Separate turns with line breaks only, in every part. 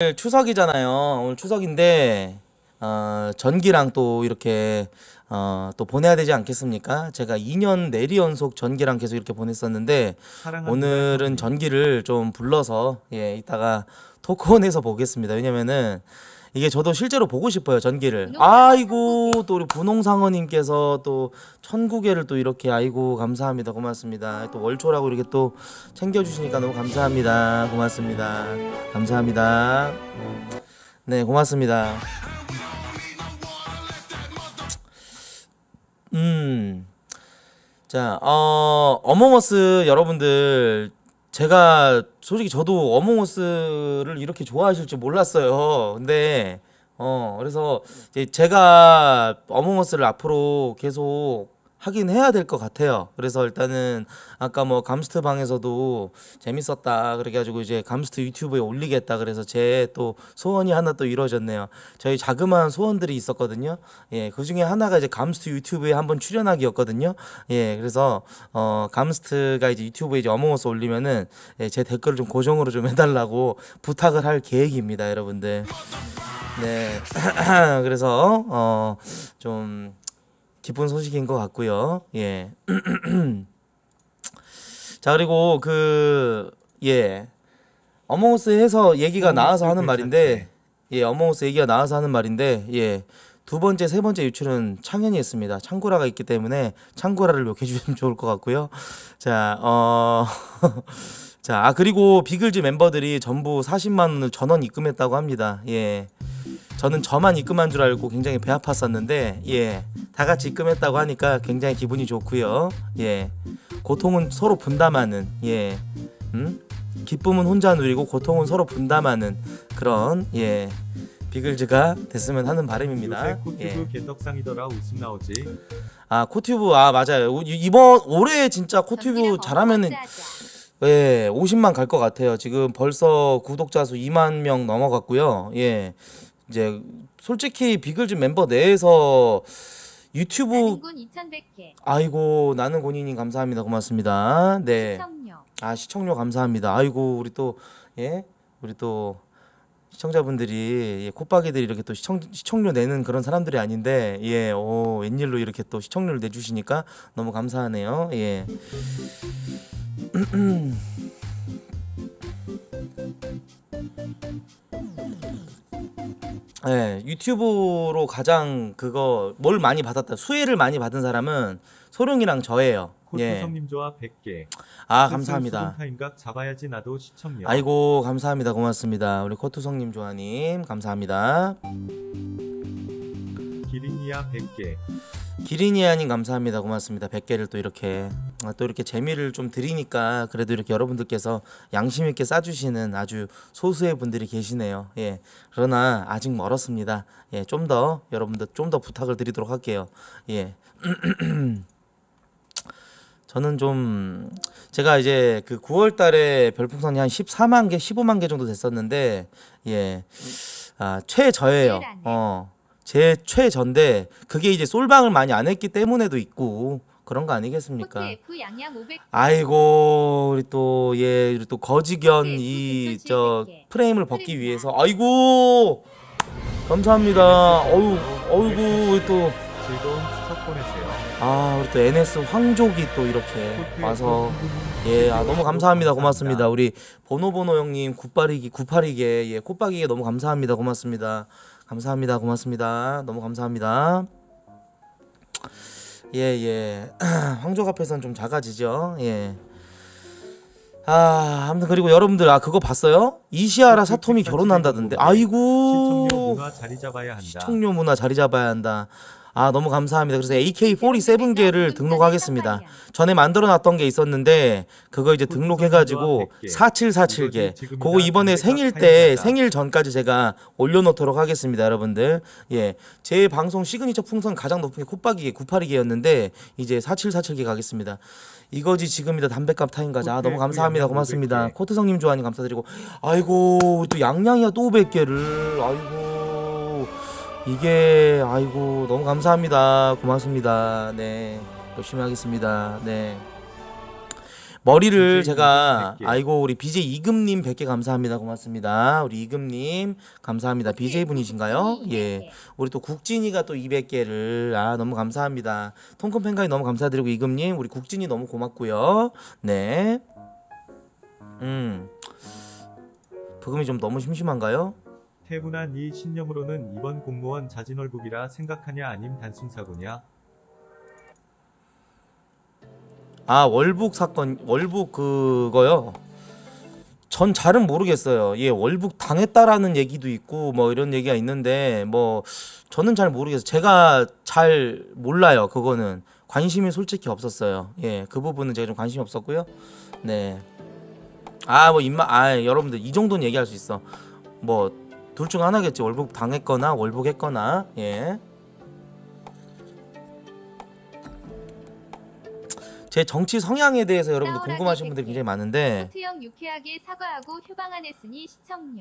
오늘 추석이잖아요. 오늘 추석인데 어, 전기랑 또 이렇게 어, 또 보내야 되지 않겠습니까? 제가 2년 내리 연속 전기랑 계속 이렇게 보냈었는데 오늘은 전기를 좀 불러서 예 이따가 토크온에서 보겠습니다. 왜냐면은 이게 저도 실제로 보고 싶어요 전기를 아이고 또 우리 분홍상어님께서 또 천국에를 또 이렇게 아이고 감사합니다 고맙습니다 또 월초라고 이렇게 또 챙겨주시니까 너무 감사합니다 고맙습니다 감사합니다 네 고맙습니다 음 자, 어, 어몽어스 여러분들 제가 솔직히 저도 어몽어스를 이렇게 좋아하실 줄 몰랐어요. 근데 어 그래서 제가 어몽어스를 앞으로 계속 하긴 해야 될 것 같아요. 그래서 일단은 아까 뭐 감스트 방에서도 재밌었다 그래가지고 이제 감스트 유튜브에 올리겠다 그래서 제 또 소원이 하나 또 이루어졌네요. 저희 자그마한 소원들이 있었거든요. 예, 그 중에 하나가 이제 감스트 유튜브에 한번 출연하기였거든요. 예, 그래서 어 감스트가 이제 유튜브에 이제 어몽어스 올리면은 예, 제 댓글을 좀 고정으로 좀 해달라고 부탁을 할 계획입니다, 여러분들. 네, 그래서 어좀 기쁜 소식인 것 같고요. 예. 자, 그리고 그, 예. 어몽우스 해서 얘기가 나와서 하는 말인데, 예, 어몽우스 얘기가 나와서 하는 말인데, 예. 두 번째, 세 번째 유출은 창현이 했습니다. 창구라가 있기 때문에 창구라를 욕해 주시면 좋을 것 같고요. 자, 어. 자, 아 그리고 비글즈 멤버들이 전부 40만 원을 전원 입금했다고 합니다. 예. 저는 저만 입금한 줄 알고 굉장히 배 아팠었는데 예, 다 같이 입금했다고 하니까 굉장히 기분이 좋고요. 예, 고통은 서로 분담하는 예, 음? 기쁨은 혼자 누리고 고통은 서로 분담하는 그런 예. 비글즈가 됐으면 하는 바람입니다. 요새 코튜브 예.
개떡상이더라 웃음
나오지. 아 코튜브 아 맞아요. 이번 올해 진짜 코튜브 잘하면은 예 50만 갈 것 같아요. 지금 벌써 구독자 수 2만 명 넘어갔고요. 예 이제 솔직히 비글즈 멤버 내에서 유튜브 아이고 나는 고인님 감사합니다 고맙습니다 네 시청료 아 시청료 감사합니다 아이고 우리 또 예 우리 또 시청자분들이 예, 콧박이들이 이렇게 또 시청, 시청료 내는 그런 사람들이 아닌데 예, 오, 웬일로 이렇게 또 시청료를 내주시니까 너무 감사하네요. 예. 음, 음. 네, 유튜브로 가장 그거 뭘 많이 받았다 수혜를 많이 받은 사람은 소룡이랑 저예요. 호수성님
예. 좋아 100개.
아 감사합니다. 타임각 잡아야지 나도 시청력. 아이고 감사합니다. 고맙습니다. 우리 코투성님 조아님 감사합니다. 기린이야 100개. 기린이아님 감사합니다. 고맙습니다. 100개를 또 이렇게 아, 또 이렇게 재미를 좀 드리니까 그래도 이렇게 여러분들께서 양심 있게 싸주시는 아주 소수의 분들이 계시네요. 예. 그러나 아직 멀었습니다. 예. 좀 더 여러분들 좀 더 부탁을 드리도록 할게요. 예. 저는 좀 제가 이제 그 9월 달에 별풍선이 한 14만 개, 15만 개 정도 됐었는데 예. 아, 최저예요. 어. 제최전대 그게 이제 솔방을 많이 안 했기 때문에도 있고 그런 거 아니겠습니까? 그 아이고 우리 또예 우리 또 거지견 네, 이저 그 그 프레임을 벗기 위해서 아이고 감사합니다. 어유 어유구 또 즐거운
추석 보내세요.
아 우리 또 NS 황족이 또 이렇게 와서 예아 너무 감사합니다 고맙습니다 우리 보노보노 형님 굿바리기 굿파리게 예 콧바기게 너무 감사합니다 고맙습니다. 감사합니다. 고맙습니다. 너무 감사합니다. 예, 예. 황족 앞에서는 좀 작아지죠. 예. 아, 아무튼 그리고 여러분들 아 그거 봤어요? 이시아라 그 사토미 그 그 결혼한다던데. 아이고. 시청료 문화
자리 잡아야 한다. 시청료 문화
자리 잡아야 한다. 아 너무 감사합니다. 그래서 a k 4 7계를 등록하겠습니다. 전에 만들어놨던 게 있었는데 그거 이제 등록해가지고 4747개. 그 그거 이번에 생일 때 생일 전까지 제가 올려놓도록 하겠습니다, 여러분들. 예, 제 방송 시그니처 풍선 가장 높은 게 콧박이게 982개였는데 이제 4747개 가겠습니다. 이거지 지금이다 담배값 타임 가자. 아, 너무 네, 감사합니다. 고맙습니다. 코트성님 좋아하님 감사드리고 아이고 또 양양이야 또 500개를 아이고. 이게 아이고 너무 감사합니다. 고맙습니다. 네. 열심히 하겠습니다. 네. 머리를 제가 아이고 우리 BJ 이금 님 100개 감사합니다. 고맙습니다. 우리 이금 님 감사합니다. BJ 네, 분이신가요? 예. 우리 또 국진이가 또 200개를 아 너무 감사합니다. 통큰 팬가이 너무 감사드리고 이금 님 우리 국진이 너무 고맙고요. 네. 음. 부금이 좀 너무 심심한가요?
태문한 이 네 신념으로는 이번 공무원 자진월급이라 생각하냐 아님 단순 사고냐
아 월북 사건 월북 그거요 전 잘은 모르겠어요 예 월북 당했다라는 얘기도 있고 뭐 이런 얘기가 있는데 뭐 저는 잘 모르겠어요 제가 잘 몰라요 그거는 관심이 솔직히 없었어요 예 그 부분은 제가 좀 관심이 없었고요 네아 뭐 입맛 아 여러분들 이 정도는 얘기할 수 있어 뭐 둘중 하나겠지 월북 당했거나 월북했거나 예. 제 정치 성향에 대해서 여러분들 궁금하신 분들이 굉장히 많은데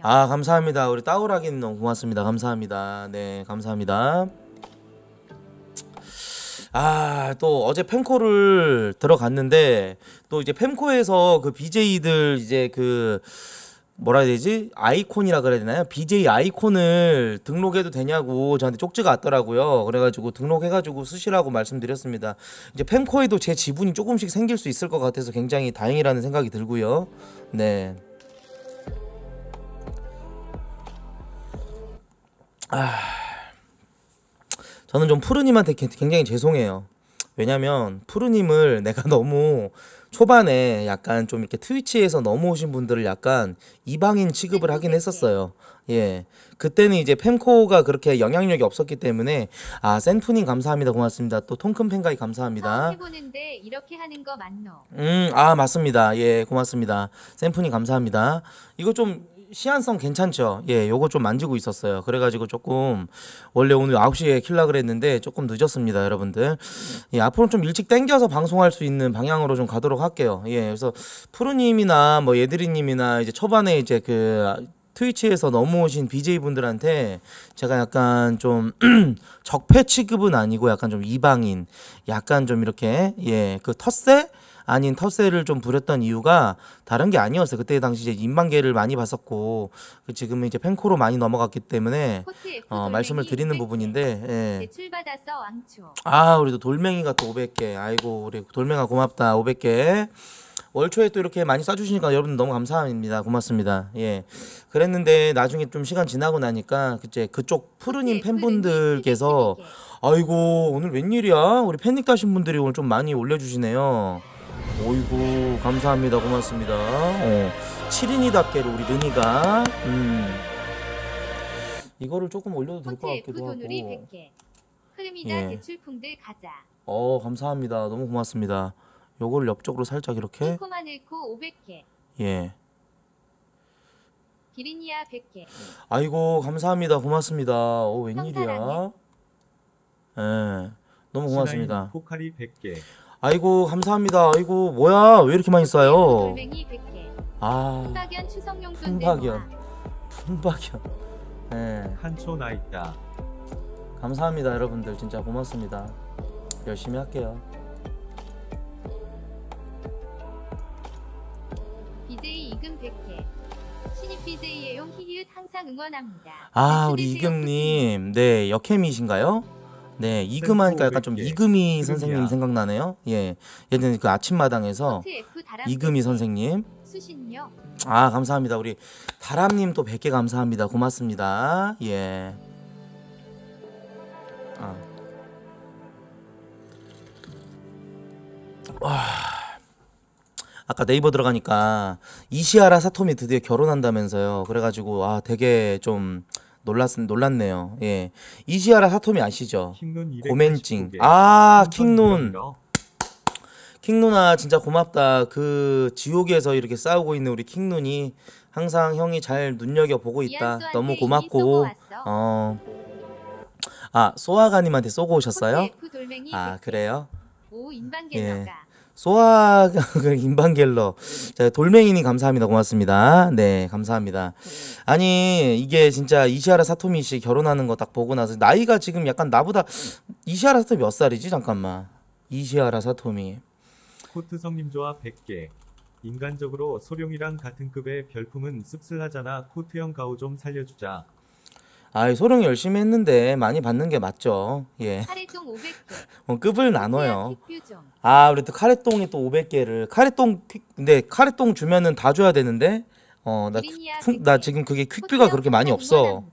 아 감사합니다 우리 따오라기님 너무 고맙습니다 감사합니다 네 감사합니다 아 또 어제 펜코를 들어갔는데 또 이제 펜코에서 그 BJ들 이제 그 뭐라 해야 되지 아이콘이라 그래야 되나요? BJ 아이콘을 등록해도 되냐고 저한테 쪽지가 왔더라고요. 그래가지고 등록해가지고 쓰시라고 말씀드렸습니다. 이제 펜코에도 제 지분이 조금씩 생길 수 있을 것 같아서 굉장히 다행이라는 생각이 들고요. 네. 아, 저는 좀 푸르님한테 굉장히 죄송해요. 왜냐면 푸르님을 내가 너무 초반에 약간 좀 이렇게 트위치에서 넘어오신 분들을 약간 이방인 취급을 하긴 했었어요. 예. 그때는 이제 펜코가 그렇게 영향력이 없었기 때문에 아, 센푸님 감사합니다. 고맙습니다. 또 통큰 펜가이 감사합니다. 해보는데 아, 이렇게 하는 거 맞노? 음, 아, 맞습니다. 예, 고맙습니다. 센푸님 감사합니다. 이거 좀 시한성 괜찮죠? 예, 요거 좀 만지고 있었어요. 그래가지고 조금 원래 오늘 9시에 킬라 그랬는데 조금 늦었습니다, 여러분들. 예, 앞으로 좀 일찍 땡겨서 방송할 수 있는 방향으로 좀 가도록 할게요. 예, 그래서 푸르님이나 뭐 예드리님이나 이제 초반에 이제 그 트위치에서 넘어오신 BJ분들한테 제가 약간 좀 적폐 취급은 아니고 약간 좀 이방인, 약간 좀 이렇게, 예, 그 텃세? 아닌 텃세를 좀 부렸던 이유가 다른 게 아니었어요. 그때 당시 이제 인만개를 많이 봤었고 그 지금은 이제 팬코로 많이 넘어갔기 때문에 어, 말씀을 드리는 부분인데 예. 아 우리 도 돌멩이가 또 500개. 아이고 우리 돌멩아 고맙다. 500개. 월초에 또 이렇게 많이 쏴주시니까 여러분 너무 감사합니다. 고맙습니다. 예. 그랬는데 나중에 좀 시간 지나고 나니까 그제 그쪽 푸르님 네, 팬분들께서 아이고 오늘 웬일이야 우리 팬닉 다신 분들이 오늘 좀 많이 올려주시네요. 오이구 감사합니다 고맙습니다 어, 7인이 닭게로 우리 느니가 음. 이거를 조금 올려도 될것 같기도 하고 흐름이다 예.
대출풍들 가자
어 감사합니다 너무 고맙습니다 요걸 옆쪽으로 살짝 이렇게
달콤한 일 500개 예 기린이야 100개
아이고 감사합니다 고맙습니다 어 웬일이야 예 너무 고맙습니다 포카리 100개 아이고 감사합니다. 아이고 뭐야 왜 이렇게 많이 싸요? 아
풍박연 풍박연
풍박연 네. 나 있다. 감사합니다 여러분들 진짜 고맙습니다. 열심히 할게요.
BJ 이금 100회 신입 BJ의 용 히읗 항상 응원합니다.
아 우리 이금님 네 역캠이신가요? 네, 이금 하니까 약간 좀이금이 선생님 생각나네요. 예. 예전에 그 아침마당에서 이금이 선생님.
수신요. 아,
감사합니다. 우리 다람님 또 100개 감사합니다. 고맙습니다. 예. 아. 와. 아까 네이버 들어가니까 이시아라 사토미 드디어 결혼한다면서요. 그래가지고 아 되게 좀 놀랐 놀랐네요. 예. 이시아라 사토미 아시죠? 고멘징. 아, 킹눈. 킹눈아 진짜 고맙다. 그 지옥에서 이렇게 싸우고 있는 우리 킹눈이 항상 형이 잘 눈여겨 보고 있다. 너무 고맙고. 어. 아, 소아가님한테 쏘고 오셨어요? 네, 그 아, 그래요? 예. 소아 인방겔러 자, 돌멩이님 감사합니다 고맙습니다 네 감사합니다 아니 이게 진짜 이시아라 사토미 씨 결혼하는 거 딱 보고 나서 나이가 지금 약간 나보다 이시아라 사토미 몇 살이지 잠깐만 이시아라 사토미
코트성님 좋아 100개 인간적으로 소룡이랑 같은 급의 별풍은 씁쓸하잖아 코트형 가오 좀 살려주자
아, 이 소령 열심히 했는데 많이 받는 게 맞죠. 예. 카레똥 500개. 어, 급을 그 나눠요. 아, 우리 또 카레똥이 또 500개를 카레똥 근데 카레똥 주면은 다 줘야 되는데 어, 나, 큐, 나 지금 그게 그 퀵뷰가 그렇게 많이 없어.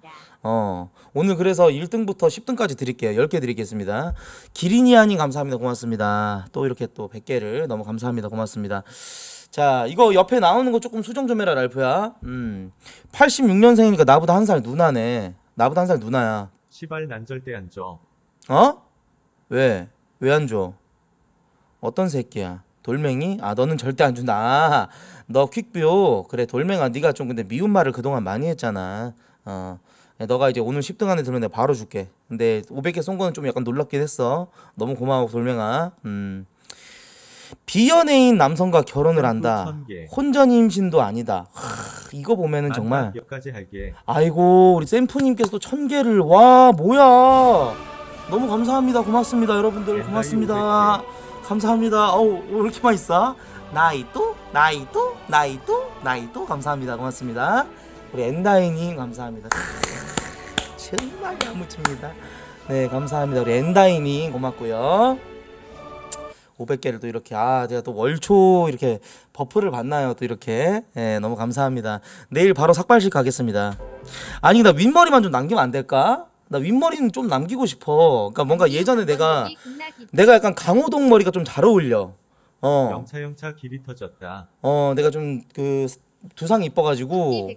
어, 오늘 그래서 1등부터 10등까지 드릴게요. 10개 드리겠습니다. 기린이아님 감사합니다. 고맙습니다. 또 이렇게 또 100개를 너무 감사합니다. 고맙습니다. 자, 이거 옆에 나오는 거 조금 수정 좀 해라, 랄프야. 음. 86년생이니까 나보다 한 살 누나네. 나보다 한 살 누나야.
시발 난 절대 안 줘.
어? 왜? 왜 안 줘? 어떤 새끼야? 돌멩이? 아 너는 절대 안 준다. 아, 너 퀵뷰. 그래 돌멩아 네가 좀 근데 미운 말을 그동안 많이 했잖아. 어. 너가 이제 오늘 10등 안에 들면 내가 바로 줄게. 근데 500개 쏜 거는 좀 약간 놀랍긴 했어. 너무 고마워 돌멩아. 음. 비연예인 남성과 결혼을 한다. 혼전 임신도 아니다. 하, 이거 보면은 정말 아이고 우리 샘프님께서도 천 개를 와 뭐야 너무 감사합니다. 고맙습니다 여러분들 고맙습니다. 감사합니다. 어우 왜 이렇게 많이 싸? 나이도 나이도 나이도 나이도 감사합니다. 고맙습니다. 우리 엔다이님 감사합니다. 정말 야무집니다. 네 감사합니다. 우리 엔다이님 고맙고요. 500개를 또 이렇게 아 제가 또 월초 이렇게 버프를 받나요 또 이렇게 예, 너무 감사합니다 내일 바로 삭발식 가겠습니다 아니 나 윗머리만 좀 남기면 안 될까? 나 윗머리는 좀 남기고 싶어 그러니까 뭔가 예전에 내가 내가 약간 강호동 머리가 좀 잘 어울려 어. 영차
영차 길이 터졌다.
어, 내가 좀그 두상 이뻐가지고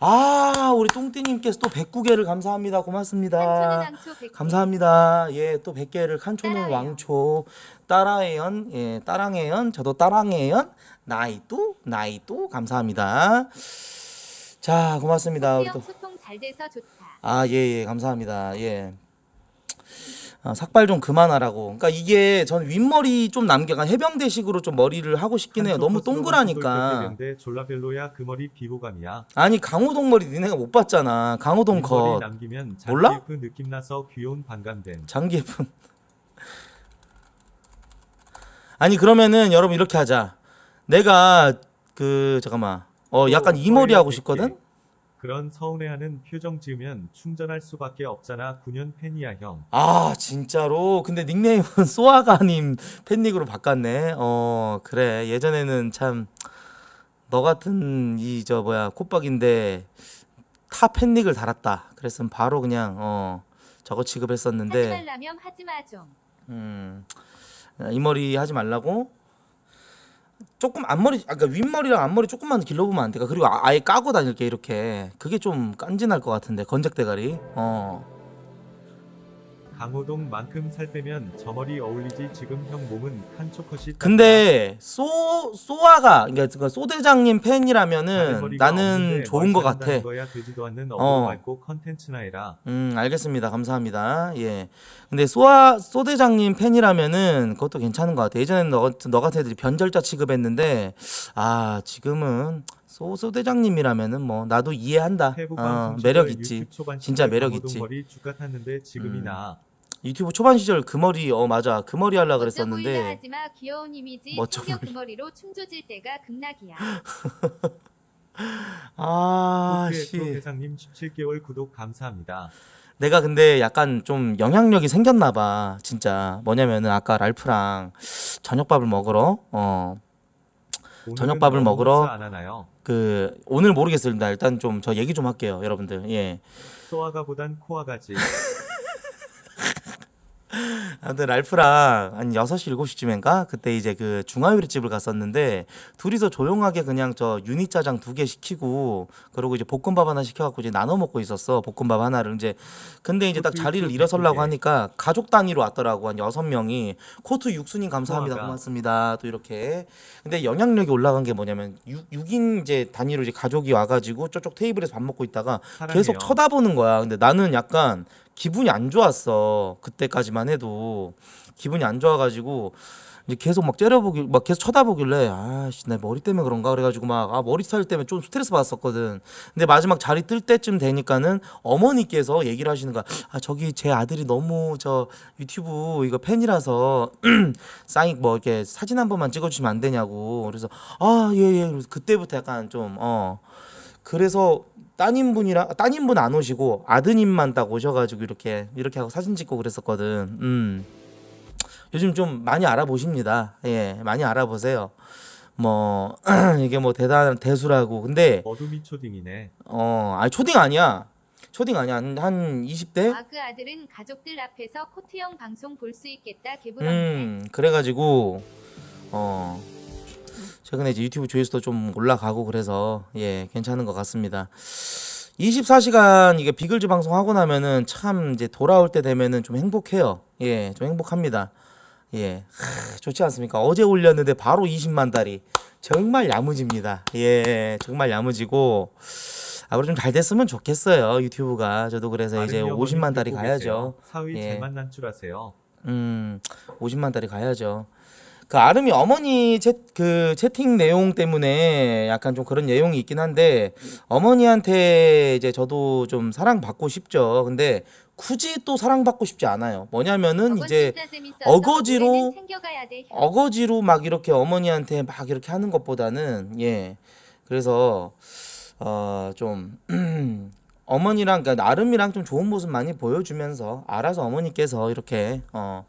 아 우리 똥띠님께서 또백구개를 감사합니다 고맙습니다 감사합니다 예 또백개를 칸초는 왕초 따라해연 예 따랑해연 저도 따랑해연 나이또나이또 감사합니다 자 고맙습니다 우리
또아
예예 예, 감사합니다 예 어, 삭발 좀 그만하라고. 그러니까 이게 전 윗머리 좀 남겨, 해병대식으로 좀 머리를 하고 싶긴 해요. 너무 동그라니까.
졸라별로야 그 머리 비호감이야.
아니 강호동 머리 니네가 못 봤잖아. 강호동 거. 남기면 장기
예쁜 느낌 나서 귀여운 반감된. 장기
예쁜. 아니 그러면은 여러분 이렇게 하자. 내가 그 잠깐만. 어 약간 이 머리 하고 싶거든.
그런 서운해하는 표정 지으면 충전할 수밖에 없잖아. 9년 팬이야 형.
아 진짜로? 근데 닉네임은 소아가님 팬닉으로 바꿨네. 어 그래 예전에는 참 너 같은 이 저 뭐야 콧박인데 타 팬닉을 달았다. 그랬으면 바로 그냥 어 저거 취급했었는데. 하지
말라면 하지 마 좀.
음. 이 머리 하지 말라고 조금 앞머리 아까 그니까 윗머리랑 앞머리 조금만 길러보면 안 될까? 그리고 아, 아예 까고 다닐게 이렇게 그게 좀 깐진할 것 같은데 건작대가리 어.
강호동만큼 살 빼면 저 머리 어울리지 지금 형 몸은 한초컷이 근데
소 소아가 그러니까 그 소대장님 팬이라면은 나는 좋은 것 같아. 어. 음 알겠습니다. 감사합니다. 예. 근데 소아 소대장님 팬이라면은 그것도 괜찮은 것 같아. 예전에는 너, 너 같은 애들이 변절자 취급했는데 아 지금은 소소 대장님이라면은 뭐 나도 이해한다. 어, 매력 있지. 진짜 매력 있지. 지금이나 음. 유튜브 초반 시절 그 머리 어 맞아 그 머리 하려 그랬었는데
하지마 이지그 머리로 춤조질 때가 극락이야.
아씨 회장님 17개월 구독 감사합니다.
내가 근데 약간 좀 영향력이 생겼나 봐 진짜 뭐냐면은 아까 랄프랑 저녁밥을 먹으러 어
저녁밥을 먹으러
그 오늘 모르겠습니다 일단 좀 저 얘기 좀 할게요 여러분들 예
소아가보단 코아가지
아무튼 랄프랑 한 6시, 7시쯤인가? 그때 이제 그 중화요리집을 갔었는데 둘이서 조용하게 그냥 저유닛짜장두 개 시키고 그러고 이제 볶음밥 하나 시켜갖고 이제 나눠 먹고 있었어. 볶음밥 하나를 이제 근데 이제 딱 자리를 일어서려고 하니까 가족 단위로 왔더라고 한6 명이 코트 육순님 감사합니다. 고맙습니다. 또 이렇게 근데 영향력이 올라간 게 뭐냐면 6, 인 이제 단위로 이제 가족이 와가지고 저쪽 테이블에서 밥 먹고 있다가 계속 쳐다보는 거야. 근데 나는 약간 기분이 안 좋았어. 그때까지만 해도 기분이 안 좋아가지고 이제 계속 막 째려보기, 막 계속 쳐다보길래 아씨 내 머리 때문에 그런가 그래가지고 막 아 머리 스타일 때문에 좀 스트레스 받았었거든. 근데 마지막 자리 뜰 때쯤 되니까는 어머니께서 얘기를 하시는 거야. 아 저기 제 아들이 너무 저 유튜브 이거 팬이라서 사인 뭐 이렇게 사진 한 번만 찍어주시면 안 되냐고. 그래서 아 예예. 예. 그 그때부터 약간 좀 어. 그래서 따님분이랑 따님분 안 오시고 아드님만 딱 오셔가지고 이렇게 이렇게 하고 사진 찍고 그랬었거든. 음. 요즘 좀 많이 알아보십니다. 예, 많이 알아보세요. 뭐 이게 뭐 대단한 대수라고. 근데 어둠이 초딩이네. 어, 아니 초딩 아니야. 초딩 아니야. 한, 한 20대? 아,
그 아들은 가족들 앞에서 코트형 방송 볼 수 있겠다. 개부럽네. 음,
그래가지고 어. 최근에 이제 유튜브 조회수도 좀 올라가고 그래서 예 괜찮은 것 같습니다. 24시간 이게 비글즈 방송 하고 나면은 참 이제 돌아올 때 되면은 좀 행복해요. 예, 좀 행복합니다. 예, 하, 좋지 않습니까? 어제 올렸는데 바로 20만 달이 정말 야무집니다. 예, 정말 야무지고 앞으로 좀 잘 됐으면 좋겠어요 유튜브가. 저도 그래서 이제 50만 달이 가야죠.
사위 예. 잘 만난 줄 아세요?
음, 50만 달이 가야죠. 그 아름이 어머니 채, 그 채팅 내용 때문에 약간 좀 그런 내용이 있긴 한데 어머니한테 이제 저도 좀 사랑받고 싶죠. 근데 굳이 또 사랑받고 싶지 않아요. 뭐냐면은 이제 어거지로 어거지로 막 이렇게 어머니한테 막 이렇게 하는 것보다는 예. 그래서 어 좀 어머니랑 그러니까 나름이랑 좀 좋은 모습 많이 보여주면서 알아서 어머니께서 이렇게 어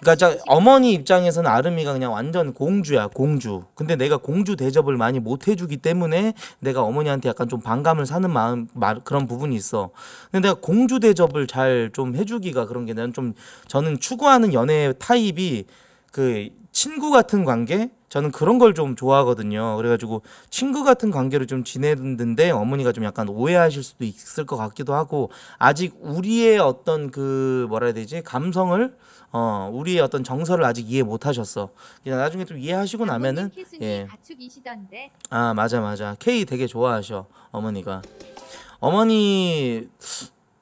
그러니까 자, 어머니 입장에서는 아름이가 그냥 완전 공주야 공주. 근데 내가 공주 대접을 많이 못 해주기 때문에 내가 어머니한테 약간 좀 반감을 사는 마음 말, 그런 부분이 있어. 근데 내가 공주 대접을 잘 좀 해주기가 그런 게 나는 좀 저는 추구하는 연애 타입이 그 친구 같은 관계 저는 그런 걸 좀 좋아하거든요. 그래가지고 친구 같은 관계로 좀 지내는데 어머니가 좀 약간 오해하실 수도 있을 것 같기도 하고 아직 우리의 어떤 그 뭐라 해야 되지 감성을 어 우리의 어떤 정서를 아직 이해 못하셨어. 나중에 좀 이해하시고 나면은 예. 아 맞아 맞아 케이 되게 좋아하셔 어머니가 어머니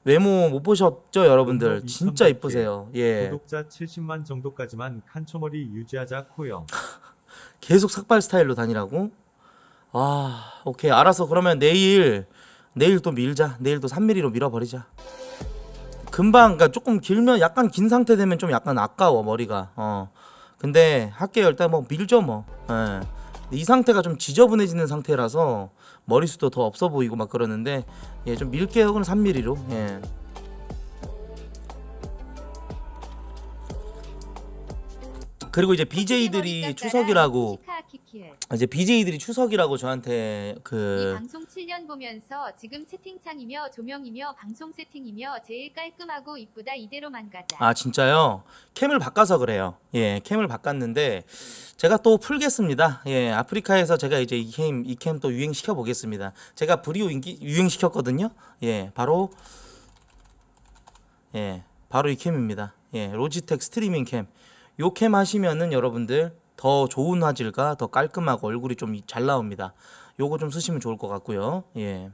외모 못 보셨죠 여러분들 진짜 이쁘세요 예 구독자
70만 정도까지만 칸초머리 유지하자 코요
계속 삭발 스타일로 다니라고 아 오케이 알아서 그러면 내일 내일 또 밀자 내일 또 3mm로 밀어버리자 금방 그러니까 조금 길면 약간 긴 상태 되면 좀 약간 아까워 머리가 어 근데 학교 열일뭐 밀죠 뭐이 예. 상태가 좀 지저분해지는 상태라서 머리숱도 더 없어 보이고 막 그러는데 예, 좀 밀게 혹은 3mm로 예. 그리고 이제 BJ들이 네, 추석이라고 예. 이제 BJ들이 추석이라고 저한테 그 방송
7년 보면서 지금 채팅창이며 조명이며 방송 세팅이며 제일 깔끔하고 이쁘다 이대로만 가자.
아 진짜요? 캠을 바꿔서 그래요. 예, 캠을 바꿨는데 제가 또 풀겠습니다. 예, 아프리카에서 제가 이제 이 캠 이 캠 또 유행시켜 보겠습니다. 제가 브리오 인기 유행시켰거든요. 예, 바로 예, 바로 이 캠입니다. 예, 로지텍 스트리밍 캠. 요 캠 하시면은 여러분들 더 좋은 화질과 더 깔끔하고 얼굴이 좀 잘 나옵니다. 요거 좀 쓰시면 좋을 것 같고요. 예.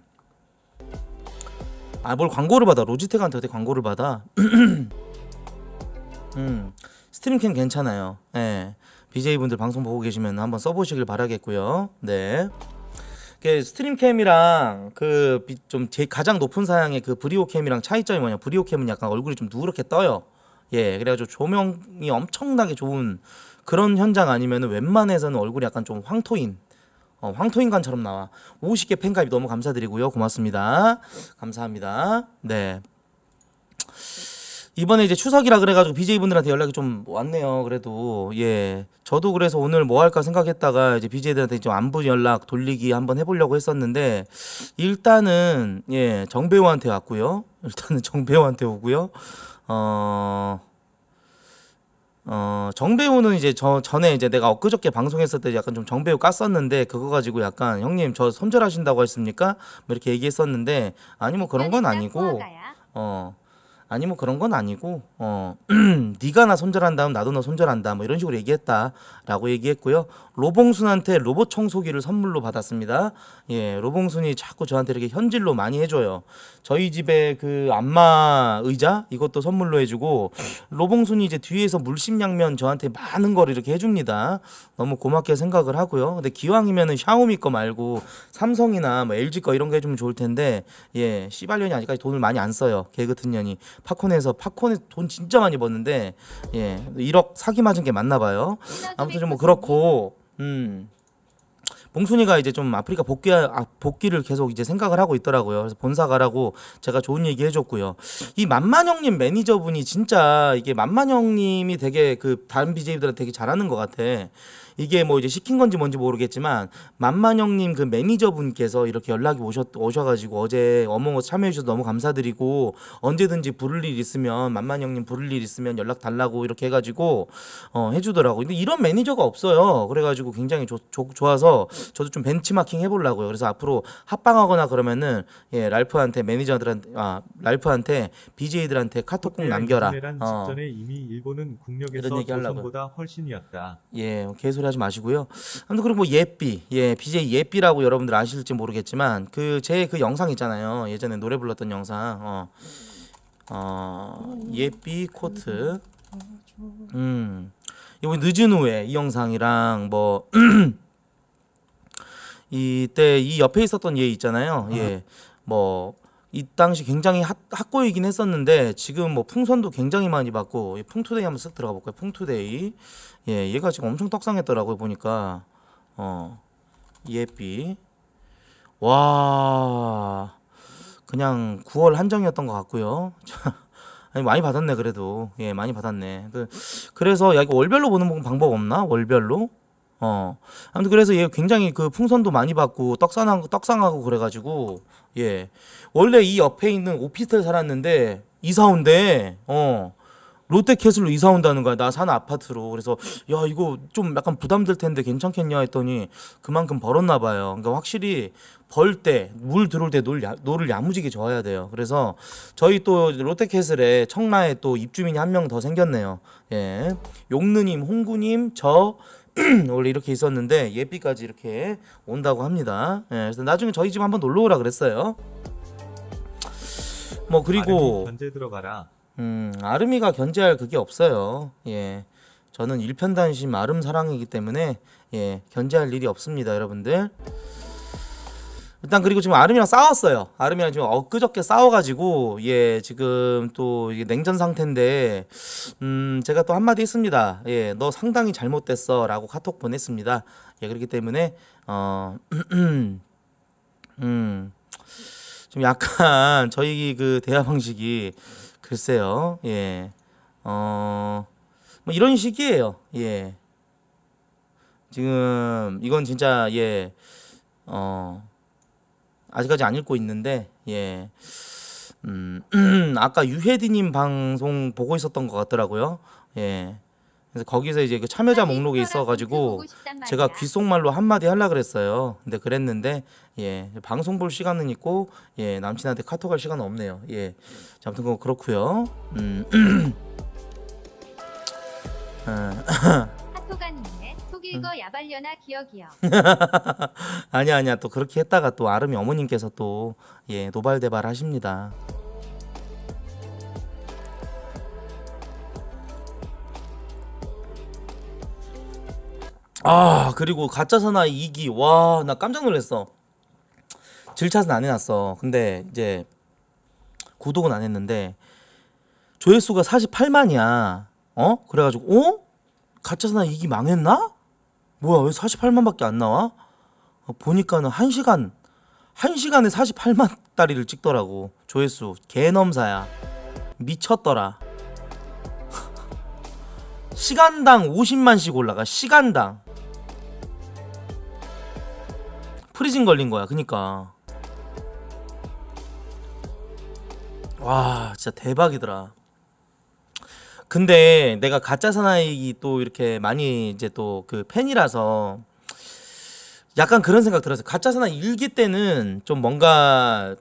아뭘 광고를 받아 로지텍한테 어떻게 광고를 받아? 음 스트림캠 괜찮아요. 예. BJ 분들 방송 보고 계시면 한번 써보시길 바라겠고요. 네. 그 스트림캠이랑 그좀제 가장 높은 사양의 그 브리오캠이랑 차이점이 뭐냐 브리오캠은 약간 얼굴이 좀 누렇게 떠요 예, 그래가지고 조명이 엄청나게 좋은 그런 현장 아니면 웬만해서는 얼굴이 약간 좀 황토인 어, 황토인간처럼 나와. 50개 팬가입 너무 감사드리고요. 고맙습니다. 감사합니다. 네. 이번에 이제 추석이라 그래가지고 BJ분들한테 연락이 좀 왔네요. 그래도 예, 저도 그래서 오늘 뭐 할까 생각했다가 이제 BJ들한테 좀 안부 연락 돌리기 한번 해보려고 했었는데 일단은 예 정배우한테 왔고요. 일단은 정배우한테 오고요. 어, 어, 정배우는 이제 저 전에 이제 내가 엊그저께 방송했을 때 약간 좀 정배우 깠었는데 그거 가지고 약간 형님 저 손절하신다고 했습니까? 뭐 이렇게 얘기했었는데 아니 뭐 그런 건 아니고 어 아니 뭐 그런 건 아니고 어 네가 나 손절한 다음 나도 너 손절한다 뭐 이런 식으로 얘기했다라고 얘기했고요 로봉순한테 로봇 청소기를 선물로 받았습니다 예 로봉순이 자꾸 저한테 이렇게 현질로 많이 해줘요 저희 집에 그 안마 의자 이것도 선물로 해주고 로봉순이 이제 뒤에서 물심양면 저한테 많은 걸 이렇게 해줍니다 너무 고맙게 생각을 하고요 근데 기왕이면은 샤오미 거 말고 삼성이나 뭐 LG 거 이런 거 해주면 좋을 텐데 예 씨발년이 아직까지 돈을 많이 안 써요 개그튼 년이 팝콘에서 팝콘에 돈 진짜 많이 버는데 예 1억 사기 맞은 게 맞나 봐요. 아무튼 좀뭐 그렇고 음. 봉순이가 이제 좀 아프리카 복귀 아, 복귀를 계속 이제 생각을 하고 있더라고요. 그래서 본사 가라고 제가 좋은 얘기 해줬고요. 이 만만형님 매니저분이 진짜 이게 만만형님이 되게 그 다른 BJ들한테 되게 잘하는 것 같아. 이게 뭐 이제 시킨 건지 뭔지 모르겠지만 만만영님 그 매니저분께서 이렇게 연락이 오셨 오셔가지고 어제 어몽어 참여해주셔서 너무 감사드리고 언제든지 부를 일 있으면 만만영님 부를 일 있으면 연락 달라고 이렇게 해가지고 어, 해주더라고. 근데 이런 매니저가 없어요. 그래가지고 굉장히 조, 조, 좋아서 저도 좀 벤치마킹 해보려고요. 그래서 앞으로 합방하거나 그러면은 예 랄프한테 매니저들한테 아 랄프한테 BJ들한테 카톡 꼭 남겨라. 어. 직전에
이미 일본은 국력에서 조선보다 훨씬이었다.
예 계속. 소리하지 마시고요. 아무튼 그리고 뭐 예삐, 예, BJ 예삐라고 여러분들 아실지 모르겠지만 그제그 그 영상 있잖아요. 예전에 노래 불렀던 영상. 어. 어, 예삐 코트. 음. 이번 뭐 늦은 후에 이 영상이랑 뭐 이때 이 옆에 있었던 얘 예 있잖아요. 예. 아. 뭐이 당시 굉장히 핫, 고이긴 했었는데 지금 뭐 풍선도 굉장히 많이 받고 풍투데이 한번 쓱 들어가 볼까요? 풍투데이 예 얘가 지금 엄청 떡상했더라고요 보니까 어 예삐 와 그냥 9월 한정이었던 것 같고요 아니 많이 받았네 그래도 예 많이 받았네 그, 그래서 야 이거 월별로 보는 방법 없나 월별로 어. 아무튼 그래서 얘 굉장히 그 풍선도 많이 받고 떡상하고 떡상하고 그래가지고 예 원래 이 옆에 있는 오피스텔 살았는데 이사 온대 어 롯데캐슬로 이사 온다는 거야 나 사는 아파트로 그래서 야 이거 좀 약간 부담될 텐데 괜찮겠냐 했더니 그만큼 벌었나 봐요 그러니까 확실히 벌 때 물 들어올 때 놀, 노를 야무지게 저어야 돼요 그래서 저희 또 롯데캐슬에 청라에 또 입주민이 한 명 더 생겼네요 예 용느님 홍구님 저 원래 이렇게 있었는데 예비까지 이렇게 온다고 합니다. 예, 그래서 나중에 저희 집 한번 놀러 오라 그랬어요. 뭐 그리고 현재 들어가라. 음, 아름이가 견제할 그게 없어요. 예. 저는 일편단심 아름 사랑이기 때문에 예, 견제할 일이 없습니다, 여러분들. 일단 그리고 지금 아름이랑 싸웠어요. 아름이랑 지금 엊그저께 싸워가지고 예 지금 또 냉전 상태인데 음 제가 또 한마디 했습니다. 예 너 상당히 잘못됐어라고 카톡 보냈습니다. 예 그렇기 때문에 어 음. 좀 약간 저희 그 대화 방식이 글쎄요. 예. 어. 뭐 이런 식이에요. 예. 지금 이건 진짜 예. 어. 아직까지 안 읽고 있는데 예. 음, 아까 유혜디님 방송 보고 있었던 것 같더라고요. 예. 그래서 거기서 이제 그 참여자 목록에 있어가지고 제가 귓속말로 한마디 하려 그랬어요. 근데 그랬는데 예 방송 볼 시간은 있고 예 남친한테 카톡할 시간은 없네요. 예 아무튼 그 그렇고요. 음.
카톡 아니 속일거 음. 음. 야발려나 기억이요.
아니야 아니야 또 그렇게 했다가 또 아름이 어머님께서 또예 노발대발 하십니다. 아 그리고 가짜 사나이 2기 와 나 깜짝 놀랐어. 질차는 안 해놨어. 근데 이제 구독은 안 했는데 조회수가 48만이야. 어? 그래가지고 어? 가짜 사나이 2기 망했나? 뭐야 왜 48만밖에 안 나와? 어, 보니까는 1시간 1시간에 48만 다리를 찍더라고 조회수 개넘사야 미쳤더라 시간당 50만씩 올라가 시간당 프리징 걸린 거야 그니까 와 진짜 대박이더라 근데 내가 가짜 사나이 또 이렇게 많이 이제 또 그 팬이라서 약간 그런 생각 들었어요. 가짜 사나이 일기 때는 좀 뭔가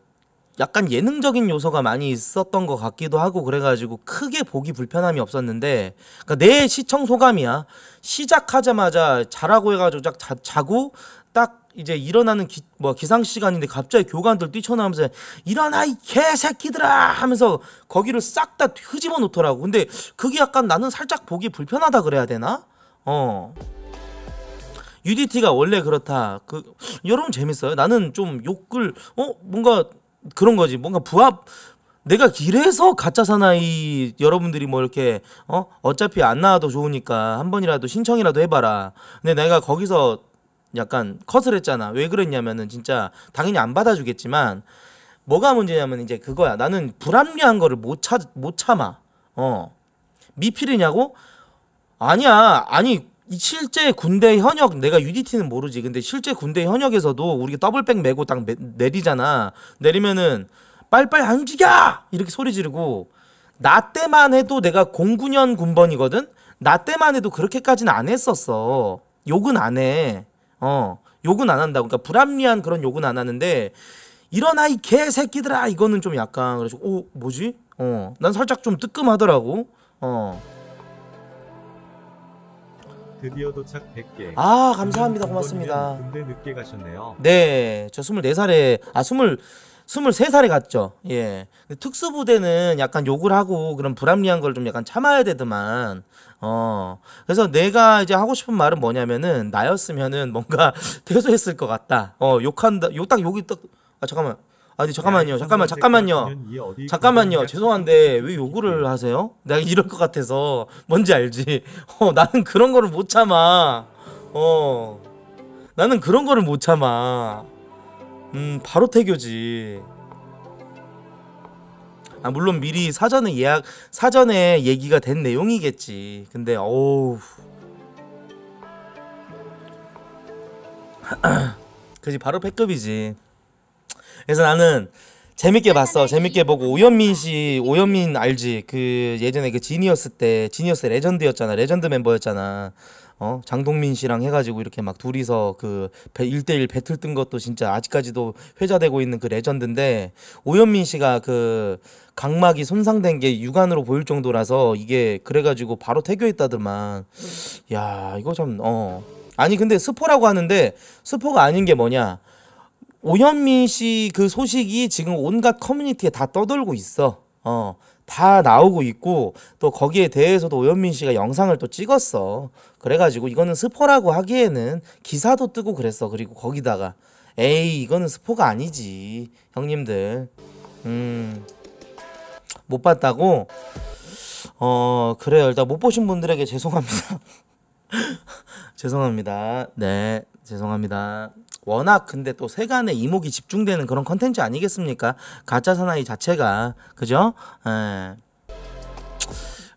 약간 예능적인 요소가 많이 있었던 것 같기도 하고 그래가지고 크게 보기 불편함이 없었는데 그러니까 내 시청 소감이야 시작하자마자 자라고 해가지고 자, 자고 딱 이제 일어나는 기, 뭐 기상 시간인데 갑자기 교관들 뛰쳐나오면서 일어나 이 개새끼들아 하면서 거기를 싹다 흐집어 놓더라고. 근데 그게 약간 나는 살짝 보기 불편하다 그래야 되나? 어. UDT가 원래 그렇다. 그 여러분 재밌어요. 나는 좀 욕을 어 뭔가 그런 거지. 뭔가 부합 내가 길에서 가짜 사나이 여러분들이 뭐 이렇게 어 어차피 안 나와도 좋으니까 한 번이라도 신청이라도 해봐라. 근데 내가 거기서 약간 컷을 했잖아. 왜 그랬냐면은 진짜 당연히 안 받아주겠지만 뭐가 문제냐면 이제 그거야. 나는 불합리한 거를 못, 차, 못 참아. 어. 미필이냐고? 아니야. 아니, 실제 군대 현역, 내가 UDT는 모르지. 근데 실제 군대 현역에서도 우리가 더블백 메고 딱 매, 내리잖아. 내리면은 빨빨 안 움직여! 이렇게 소리 지르고 나 때만 해도 내가 09년 군번이거든? 나 때만 해도 그렇게까지는 안 했었어. 욕은 안 해. 어 욕은 안 한다. 고 그러니까 불합리한 그런 욕은 안 하는데 일어나 이 개새끼들아 이거는 좀 약간 그래서 오 어, 뭐지? 어 난 살짝 좀 뜨끔하더라고. 어.
드디어 도착 100개. 아 감사합니다 고맙습니다. 군대 늦게 가셨네요.
네, 저 24살에 아 20. 23살에 갔죠. 예. 특수부대는 약간 욕을 하고 그런 불합리한 걸 좀 약간 참아야 되더만. 어. 그래서 내가 이제 하고 싶은 말은 뭐냐면은 나였으면은 뭔가 퇴소했을 것 같다. 어, 욕한다. 욕 딱 욕이 딱 아, 잠깐만. 아니 잠깐만요. 잠깐만 잠깐만요. 잠깐만요. 죄송한데 왜 요구를 네. 하세요? 내가 이럴 것 같아서 뭔지 알지. 어, 나는 그런 거를 못 참아. 어. 나는 그런 거를 못 참아. 음 바로 태교지 아 물론 미리 사전에 예약 사전에 얘기가 된 내용이겠지 근데 어우 그지 바로 패급이지 그래서 나는 재밌게 봤어 재밌게 보고 오현민 씨 오현민 알지 그 예전에 그 지니어스 때 지니어스 레전드였잖아 레전드 멤버였잖아 어 장동민 씨랑 해가지고 이렇게 막 둘이서 그 1대1 배틀 뜬 것도 진짜 아직까지도 회자되고 있는 그 레전드인데 오현민 씨가 그 각막이 손상된 게 육안으로 보일 정도라서 이게 그래가지고 바로 퇴교했다더만 야 이거 참어 아니 근데 스포라고 하는데 스포가 아닌 게 뭐냐 오현민 씨 그 소식이 지금 온갖 커뮤니티에 다 떠돌고 있어 어다 나오고 있고 또 거기에 대해서도 오현민 씨가 영상을 또 찍었어. 그래가지고 이거는 스포라고 하기에는 기사도 뜨고 그랬어. 그리고 거기다가 에이 이거는 스포가 아니지 형님들. 음 못 봤다고 어 그래요 일단 못 보신 분들에게 죄송합니다. 죄송합니다. 네 죄송합니다. 워낙 근데 또세간의 이목이 집중되는 그런 컨텐츠 아니겠습니까? 가짜 사나이 자체가 그죠? 에. 예.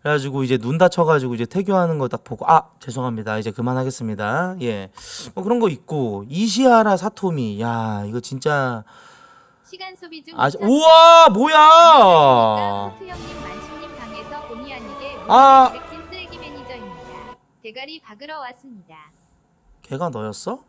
그래가지고 이제 눈 다쳐가지고 이제 태교하는 거 딱 보고 아 죄송합니다 이제 그만하겠습니다 예뭐 그런 거 있고 이시하라 사토미 야 이거 진짜
시간 소비 중 아, 우와 뭐야 아 대가리 박으러 왔습니다.
걔가 너였어?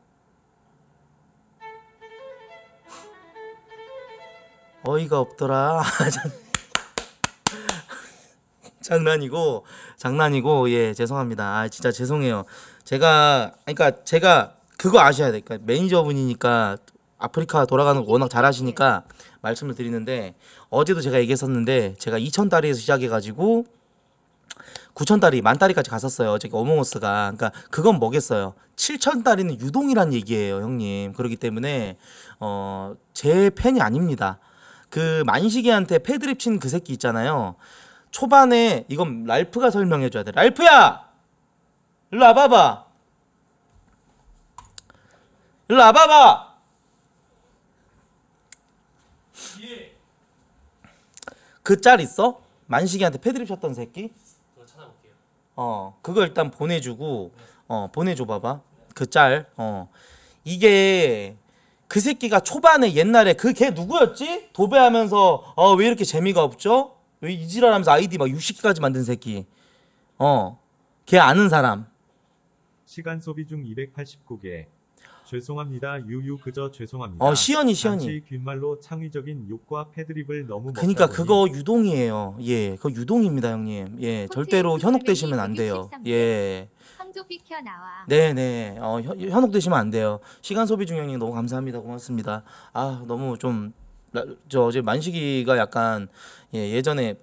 어이가 없더라. 장난이고 장난이고 예 죄송합니다. 아, 진짜 죄송해요. 제가 그러니까 제가 그거 아셔야 돼. 그러니까 매니저분이니까 아프리카 돌아가는 거 워낙 잘하시니까 네. 말씀을 드리는데 어제도 제가 얘기했었는데 제가 2천 다리에서 시작해가지고 9천 다리, 만 다리까지 갔었어요. 어제 어몽어스가. 그러니까 그건 뭐겠어요. 7천 다리는 유동이란 얘기예요, 형님. 그렇기 때문에 어제 팬이 아닙니다. 그 만식이한테 패드립 친 그 새끼 있잖아요. 초반에 이건 랄프가 설명해 줘야 돼. 랄프야. 일로 와 봐봐. 일로 와 봐봐. 그 짤 있어? 만식이한테 패드립 쳤던 새끼? 그거 찾아볼게요. 어, 그거 일단 보내주고 어, 보내줘 봐봐. 그 짤. 어. 이게 그 새끼가 초반에 옛날에 그 걔 누구였지? 도배하면서 어 왜 이렇게 재미가 없죠? 왜 이지랄하면서 아이디 막 60개까지 만든 새끼. 어. 걔 아는 사람. 시간 소비 중 289개. 죄송합니다.
유유 그저 죄송합니다. 어 시연이 시연이. 귓말로 창의적인 욕과 패드립을 너무 그니까 그거
유동이에요. 예, 그거 유동입니다, 형님. 예, 절대로 현혹되시면 안 돼요. 예. 네네. 네. 어 현, 혹되시면안 돼요. 시간 소비 중 형님 너무 감사합니다. 고맙습니다. 아 너무 좀 저 어제 만식이가 약간 예 예전에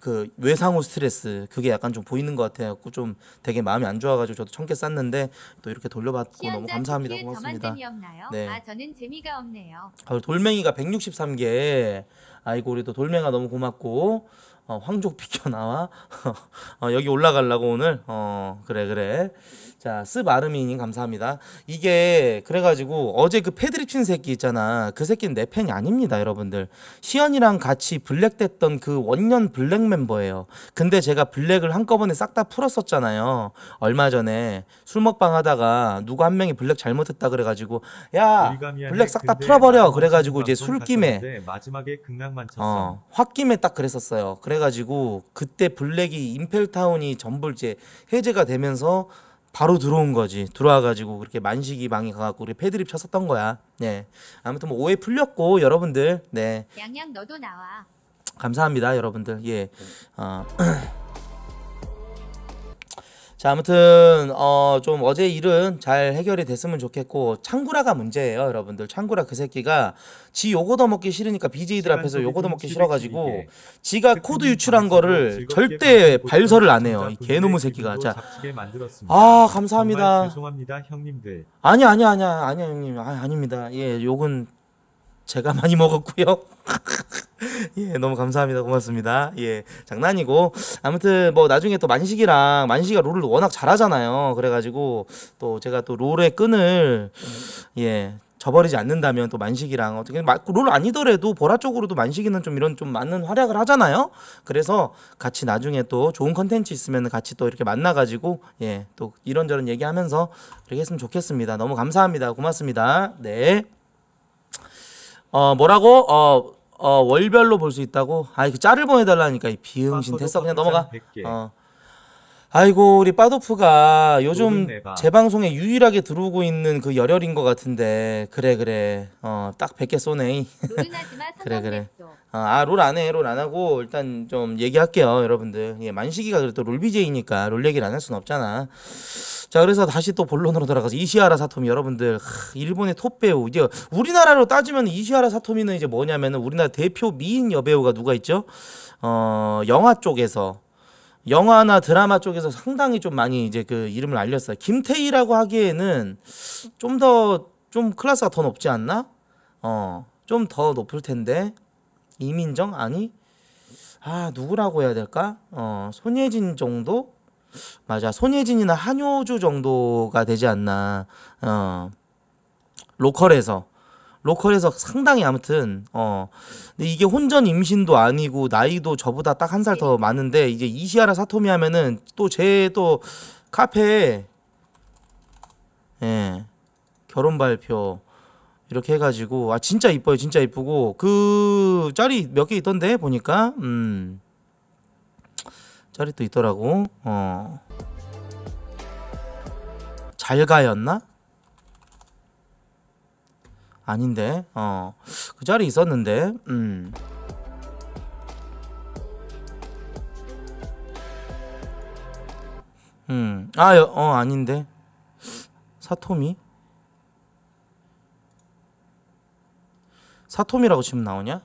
그 외상후 스트레스 그게 약간 좀 보이는 것 같아갖고 좀 되게 마음이 안 좋아가지고 저도 청계 쌌는데 또 이렇게 돌려받고 너무 감사합니다 고맙습니다.
네. 아 저는 재미가 없네요.
아, 돌멩이가 163개. 아이고 우리 도 돌멩아 너무 고맙고 어, 황족 비켜 나와 어, 여기 올라가려고 오늘 어 그래 그래 자, 스바르미님 감사합니다. 이게 그래가지고 어제 그 패드립 친 새끼 있잖아. 그 새끼는 내 팬이 아닙니다, 여러분들. 시연이랑 같이 블랙됐던 그 원년 블랙 멤버예요. 근데 제가 블랙을 한꺼번에 싹 다 풀었었잖아요. 얼마 전에 술 먹방 하다가 누구 한 명이 블랙 잘못했다 그래가지고 야 블랙 싹 다 풀어버려 그래가지고 이제 술김에
마지막에 극락만 쳤어.
홧김에 어, 딱 그랬었어요. 그래가지고 그때 블랙이 임펠타운이 전부 이제 해제가 되면서 바로 들어온 거지. 들어와가지고 그렇게 만식이 방에 가갖고 우리 패드립 쳤었던 거야. 네. 아무튼 뭐 오해 풀렸고 여러분들 네
양양 너도 나와.
감사합니다 여러분들 예. 어. 자, 아무튼 어 좀 어제 일은 잘 해결이 됐으면 좋겠고 창구라가 문제예요, 여러분들. 창구라 그 새끼가 지 요거도 먹기 싫으니까 BJ들 앞에서 요거도 먹기 싫어 가지고 지가 그 코드 그 유출한 거를 절대 발설을 안 해요. 이 개놈의 새끼가. 자.
아, 감사합니다. 죄송합니다, 형님들.
아니 아니 아니 아니 형님. 아, 아닙니다. 예, 욕은 제가 많이 먹었고요. 예, 너무 감사합니다. 고맙습니다. 예, 장난이고. 아무튼 뭐 나중에 또 만식이랑 만식이가 롤을 워낙 잘하잖아요. 그래가지고 또 제가 또 롤의 끈을 예. 저버리지 않는다면 또 만식이랑 어떻게 롤 아니더라도 보라 쪽으로도 만식이는 좀 이런 좀 맞는 활약을 하잖아요. 그래서 같이 나중에 또 좋은 컨텐츠 있으면 같이 또 이렇게 만나가지고 예또 이런저런 얘기하면서 그렇게 했으면 좋겠습니다. 너무 감사합니다. 고맙습니다. 네. 어 뭐라고 어, 어 월별로 볼 수 있다고 아이 그 짤을 보내달라니까 이 비응신 됐어 그냥 넘어가 100개. 어 아이고 우리 빠도프가 요즘 재 방송에 유일하게 들어오고 있는 그 열혈인 것 같은데 그래 그래 어딱 100개 쏘네 노 그래, 그래. 아롤 아, 안해롤 안 하고 일단 좀 얘기할게요 여러분들 예, 만식이가 그래도 롤비제이니까롤 얘기를 안 할 수는 없잖아 자 그래서 다시 또 본론으로 돌아가서 이시하라 사토미 여러분들 하, 일본의 톱배우 이제 우리나라로 따지면 이시하라 사토미는 이제 뭐냐면은 우리나라 대표 미인 여배우가 누가 있죠? 어 영화 쪽에서 영화나 드라마 쪽에서 상당히 좀 많이 이제 그 이름을 알렸어요. 김태희라고 하기에는 좀 더좀 좀 클래스가 더 높지 않나? 어, 좀 더 높을 텐데 이민정 아니 아 누구라고 해야 될까? 어, 손예진 정도? 맞아 손예진이나 한효주 정도가 되지 않나 어 로컬에서 로컬에서 상당히 아무튼 어 근데 이게 혼전 임신도 아니고 나이도 저보다 딱 한 살 더 많은데 이제 이시아라 사토미 하면은 또 제 또 카페에 예 결혼 발표 이렇게 해가지고 아 진짜 이뻐요 진짜 이쁘고 그 짤이 몇 개 있던데 보니까 음 짤이 또 있더라고. 어. 잘가였나? 아닌데, 어. 그 자리 있었는데, 음. 음. 아, 여, 어, 아닌데. 사토미? 사토미라고 지금 나오냐?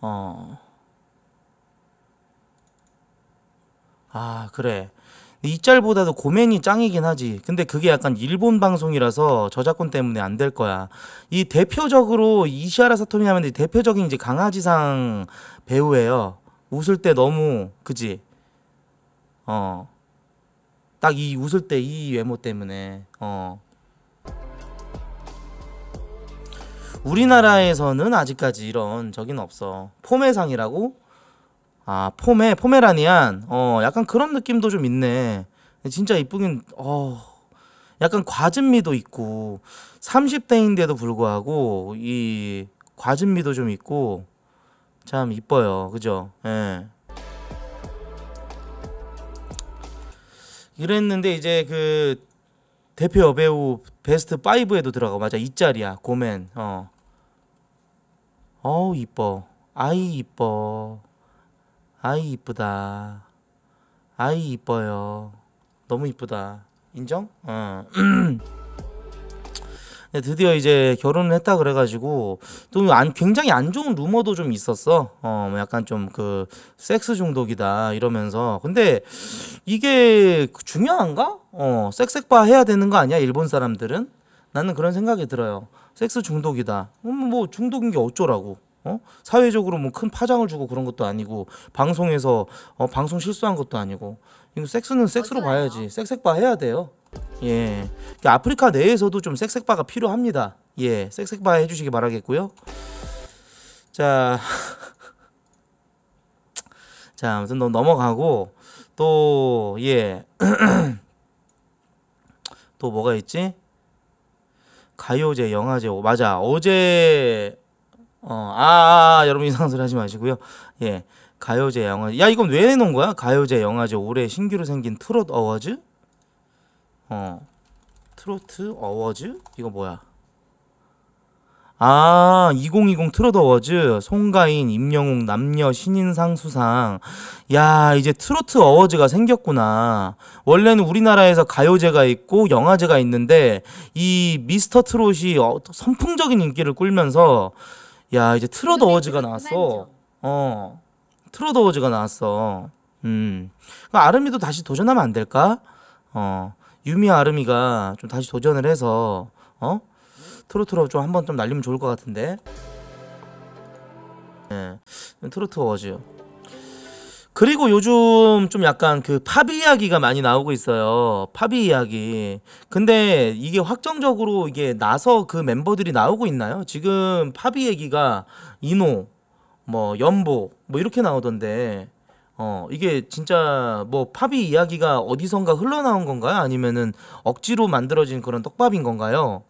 어. 아 그래 이 짤보다도 고맨이 짱이긴 하지. 근데 그게 약간 일본 방송이라서 저작권 때문에 안 될 거야. 이 대표적으로 이시아라 사토미 하면 대표적인 이제 강아지상 배우예요. 웃을 때 너무 그지. 어. 딱 이 웃을 때 이 외모 때문에 어. 우리나라에서는 아직까지 이런 적인 없어. 포메상이라고 아 포메 포메라니안 어 약간 그런 느낌도 좀 있네 진짜 이쁘긴 어 약간 과즙미도 있고 30대인데도 불구하고 이 과즙미도 좀 있고 참 이뻐요 그죠 예 이랬는데 이제 그 대표 여배우 베스트 5에도 들어가 맞아 이짜리야 고맨 어 어우 이뻐 아이 이뻐 아이 이쁘다. 아이 이뻐요. 너무 이쁘다. 인정? 어. 드디어 이제 결혼을 했다 그래가지고 또 안, 굉장히 안 좋은 루머도 좀 있었어. 어, 뭐 약간 좀 그 섹스 중독이다 이러면서. 근데 이게 중요한가? 어, 섹섹바 해야 되는 거 아니야? 일본 사람들은? 나는 그런 생각이 들어요. 섹스 중독이다. 음, 뭐 중독인 게 어쩌라고. 어? 사회적으로 뭐 큰 파장을 주고 그런 것도 아니고 방송에서 어, 방송 실수한 것도 아니고 이거 섹스는 섹스로 봐야지 섹섹바 해야 돼요. 예, 아프리카 내에서도 좀 섹섹바가 필요합니다. 예, 섹섹바 해주시기 바라겠고요. 자, 자 아무튼 넘어가고 또 예, 또 뭐가 있지? 가요제, 영화제, 맞아. 어제 어, 아, 아, 아, 여러분 이상한 소리 하지 마시고요. 예. 가요제 영화 야, 이건 왜 해놓은 거야? 가요제 영화제 올해 신규로 생긴 트롯 어워즈? 어. 트로트 어워즈? 이거 뭐야? 아, 2020 트롯 어워즈, 송가인, 임영웅, 남녀, 신인상 수상. 야, 이제 트로트 어워즈가 생겼구나. 원래는 우리나라에서 가요제가 있고 영화제가 있는데, 이 미스터 트롯이 어, 선풍적인 인기를 끌면서, 야 이제 트롯 어워즈가 나왔어. 어 트롯 어워즈가 나왔어. 음 아름이도 다시 도전하면 안 될까? 어 유미 아름이가 좀 다시 도전을 해서 어 트로트로 좀 한 번 좀 날리면 좋을 것 같은데. 네 트로트 어워즈. 그리고 요즘 좀 약간 그 파비 이야기가 많이 나오고 있어요. 파비 이야기. 근데 이게 확정적으로 이게 나서 그 멤버들이 나오고 있나요? 지금 파비 얘기가 이노, 뭐 연보, 뭐 이렇게 나오던데. 어, 이게 진짜 뭐 파비 이야기가 어디선가 흘러나온 건가요? 아니면은 억지로 만들어진 그런 떡밥인 건가요?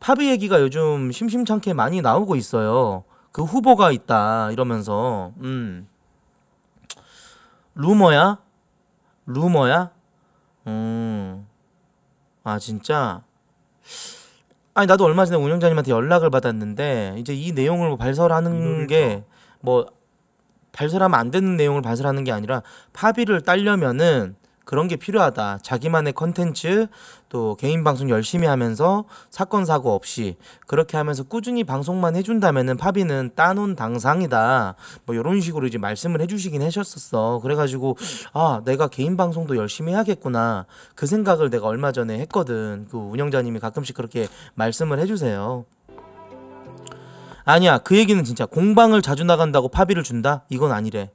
파비 얘기가 요즘 심심찮게 많이 나오고 있어요. 그 후보가 있다 이러면서 음. 루머야? 루머야? 음. 아, 진짜? 아니, 나도 얼마 전에 운영자님한테 연락을 받았는데, 이제 이 내용을 뭐 발설하는 게, 뭐, 발설하면 안 되는 내용을 발설하는 게 아니라, 파비를 따려면은, 그런 게 필요하다. 자기만의 컨텐츠 또 개인 방송 열심히 하면서 사건 사고 없이 그렇게 하면서 꾸준히 방송만 해준다면은 파비는 따놓은 당상이다. 뭐 이런 식으로 이제 말씀을 해주시긴 하셨었어. 그래가지고 아 내가 개인 방송도 열심히 해야겠구나 그 생각을 내가 얼마 전에 했거든. 그 운영자님이 가끔씩 그렇게 말씀을 해주세요. 아니야 그 얘기는 진짜 공방을 자주 나간다고 파비를 준다 이건 아니래.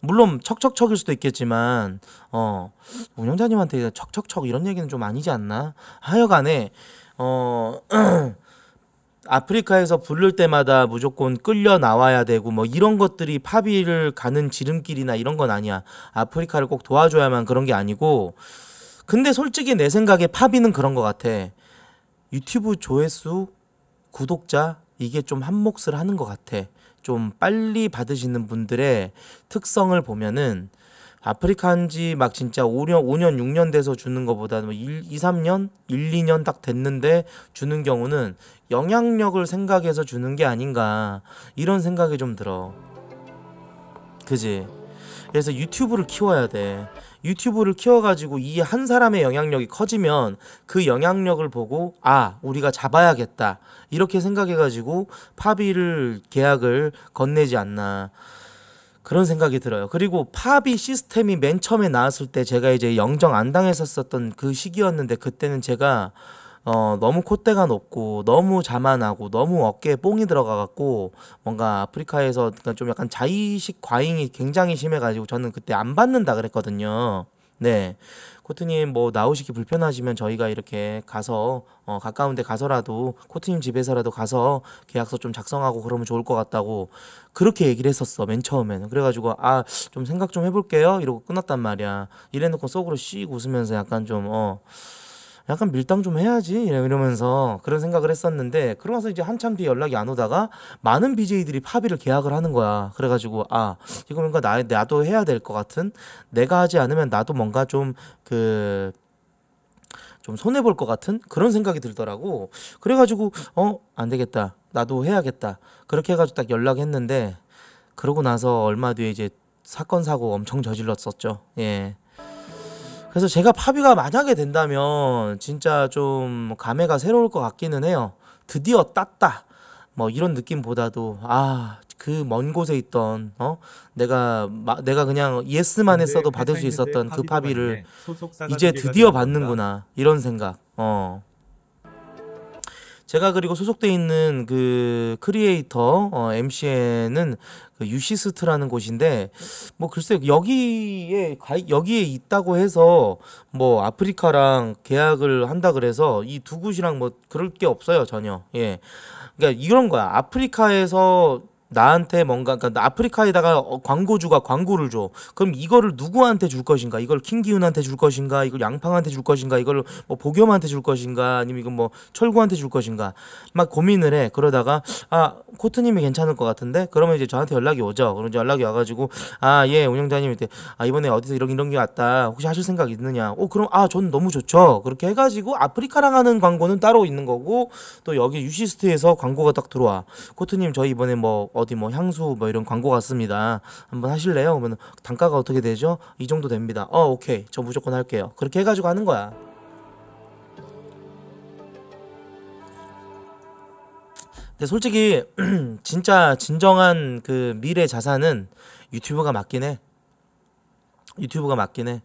물론 척척척일 수도 있겠지만 어 운영자님한테 척척척 이런 얘기는 좀 아니지 않나 하여간에 어 아프리카에서 부를 때마다 무조건 끌려 나와야 되고 뭐 이런 것들이 파비를 가는 지름길이나 이런 건 아니야 아프리카를 꼭 도와줘야만 그런 게 아니고 근데 솔직히 내 생각에 파비는 그런 것 같아 유튜브 조회수 구독자 이게 좀 한몫을 하는 것 같아 좀 빨리 받으시는 분들의 특성을 보면은 아프리카인지 막 진짜 5년, 5년, 6년 돼서 주는 것보다 는 1, 2, 3년, 1, 2년 딱 됐는데 주는 경우는 영향력을 생각해서 주는 게 아닌가 이런 생각이 좀 들어. 그지? 그래서 유튜브를 키워야 돼. 유튜브를 키워가지고 이 한 사람의 영향력이 커지면 그 영향력을 보고 아 우리가 잡아야겠다 이렇게 생각해가지고 파비를 계약을 건네지 않나 그런 생각이 들어요. 그리고 파비 시스템이 맨 처음에 나왔을 때 제가 이제 영정 안당했었었던 그 시기였는데 그때는 제가 어, 너무 콧대가 높고 너무 자만하고 너무 어깨에 뽕이 들어가갖고 뭔가 아프리카에서 그러니까 좀 약간 자의식 과잉이 굉장히 심해가지고 저는 그때 안 받는다 그랬거든요. 네. 코트님 뭐 나오시기 불편하시면 저희가 이렇게 가서 어, 가까운 데 가서라도 코트님 집에서라도 가서 계약서 좀 작성하고 그러면 좋을 것 같다고 그렇게 얘기를 했었어 맨 처음에는 그래가지고 아 좀 생각 좀 해볼게요 이러고 끝났단 말이야 이래놓고 속으로 씩 웃으면서 약간 좀어 약간 밀당 좀 해야지 이러면서 그런 생각을 했었는데 그러면서 이제 한참 뒤에 연락이 안 오다가 많은 BJ들이 파비를 계약을 하는 거야. 그래가지고 아 이거 뭔가 나 나도 해야 될 것 같은 내가 하지 않으면 나도 뭔가 좀 그 좀 손해 볼 것 같은 그런 생각이 들더라고. 그래가지고 어 안 되겠다. 나도 해야겠다. 그렇게 해가지고 딱 연락했는데 그러고 나서 얼마 뒤에 이제 사건 사고 엄청 저질렀었죠. 예. 그래서 제가 파비가 만약에 된다면 진짜 좀 감회가 새로울 것 같기는 해요. 드디어 땄다. 뭐 이런 느낌보다도 아, 그 먼 곳에 있던 어 내가 마, 내가 그냥 예스만 했어도 받을 수 있었던 그 파비를
이제 드디어 받는구나.
이런 생각. 어. 제가 그리고 소속돼 있는 그 크리에이터 어, MCN은 그 유시스트라는 곳인데 뭐 글쎄 여기에 여기에 있다고 해서 뭐 아프리카랑 계약을 한다 그래서 이 두 곳이랑 뭐 그럴 게 없어요 전혀 예 그러니까 이런 거야 아프리카에서 나한테 뭔가 그러니까 아프리카에다가 어, 광고주가 광고를 줘. 그럼 이거를 누구한테 줄 것인가? 이걸 킹기훈한테 줄 것인가? 이걸 양팡한테 줄 것인가? 이걸 뭐 보겸한테 줄 것인가? 아니면 이건 뭐 철구한테 줄 것인가? 막 고민을 해. 그러다가 아 코트님이 괜찮을 것 같은데 그러면 이제 저한테 연락이 오죠. 그럼 연락이 와가지고 아 예 운영자님 한테아 이번에 어디서 이런 이런 게 왔다. 혹시 하실 생각 있느냐? 어 그럼 아 저는 너무 좋죠. 그렇게 해가지고 아프리카랑 하는 광고는 따로 있는 거고 또 여기 유시스트에서 광고가 딱 들어와. 코트님 저희 이번에 뭐 어디 뭐 향수 뭐 이런 광고 같습니다. 한번 하실래요? 그러면 단가가 어떻게 되죠? 이 정도 됩니다. 어, 오케이. 저 무조건 할게요. 그렇게 해가지고 하는 거야. 근데 솔직히 진짜 진정한 그 미래 자산은 유튜브가 맞긴 해. 유튜브가 맞긴 해.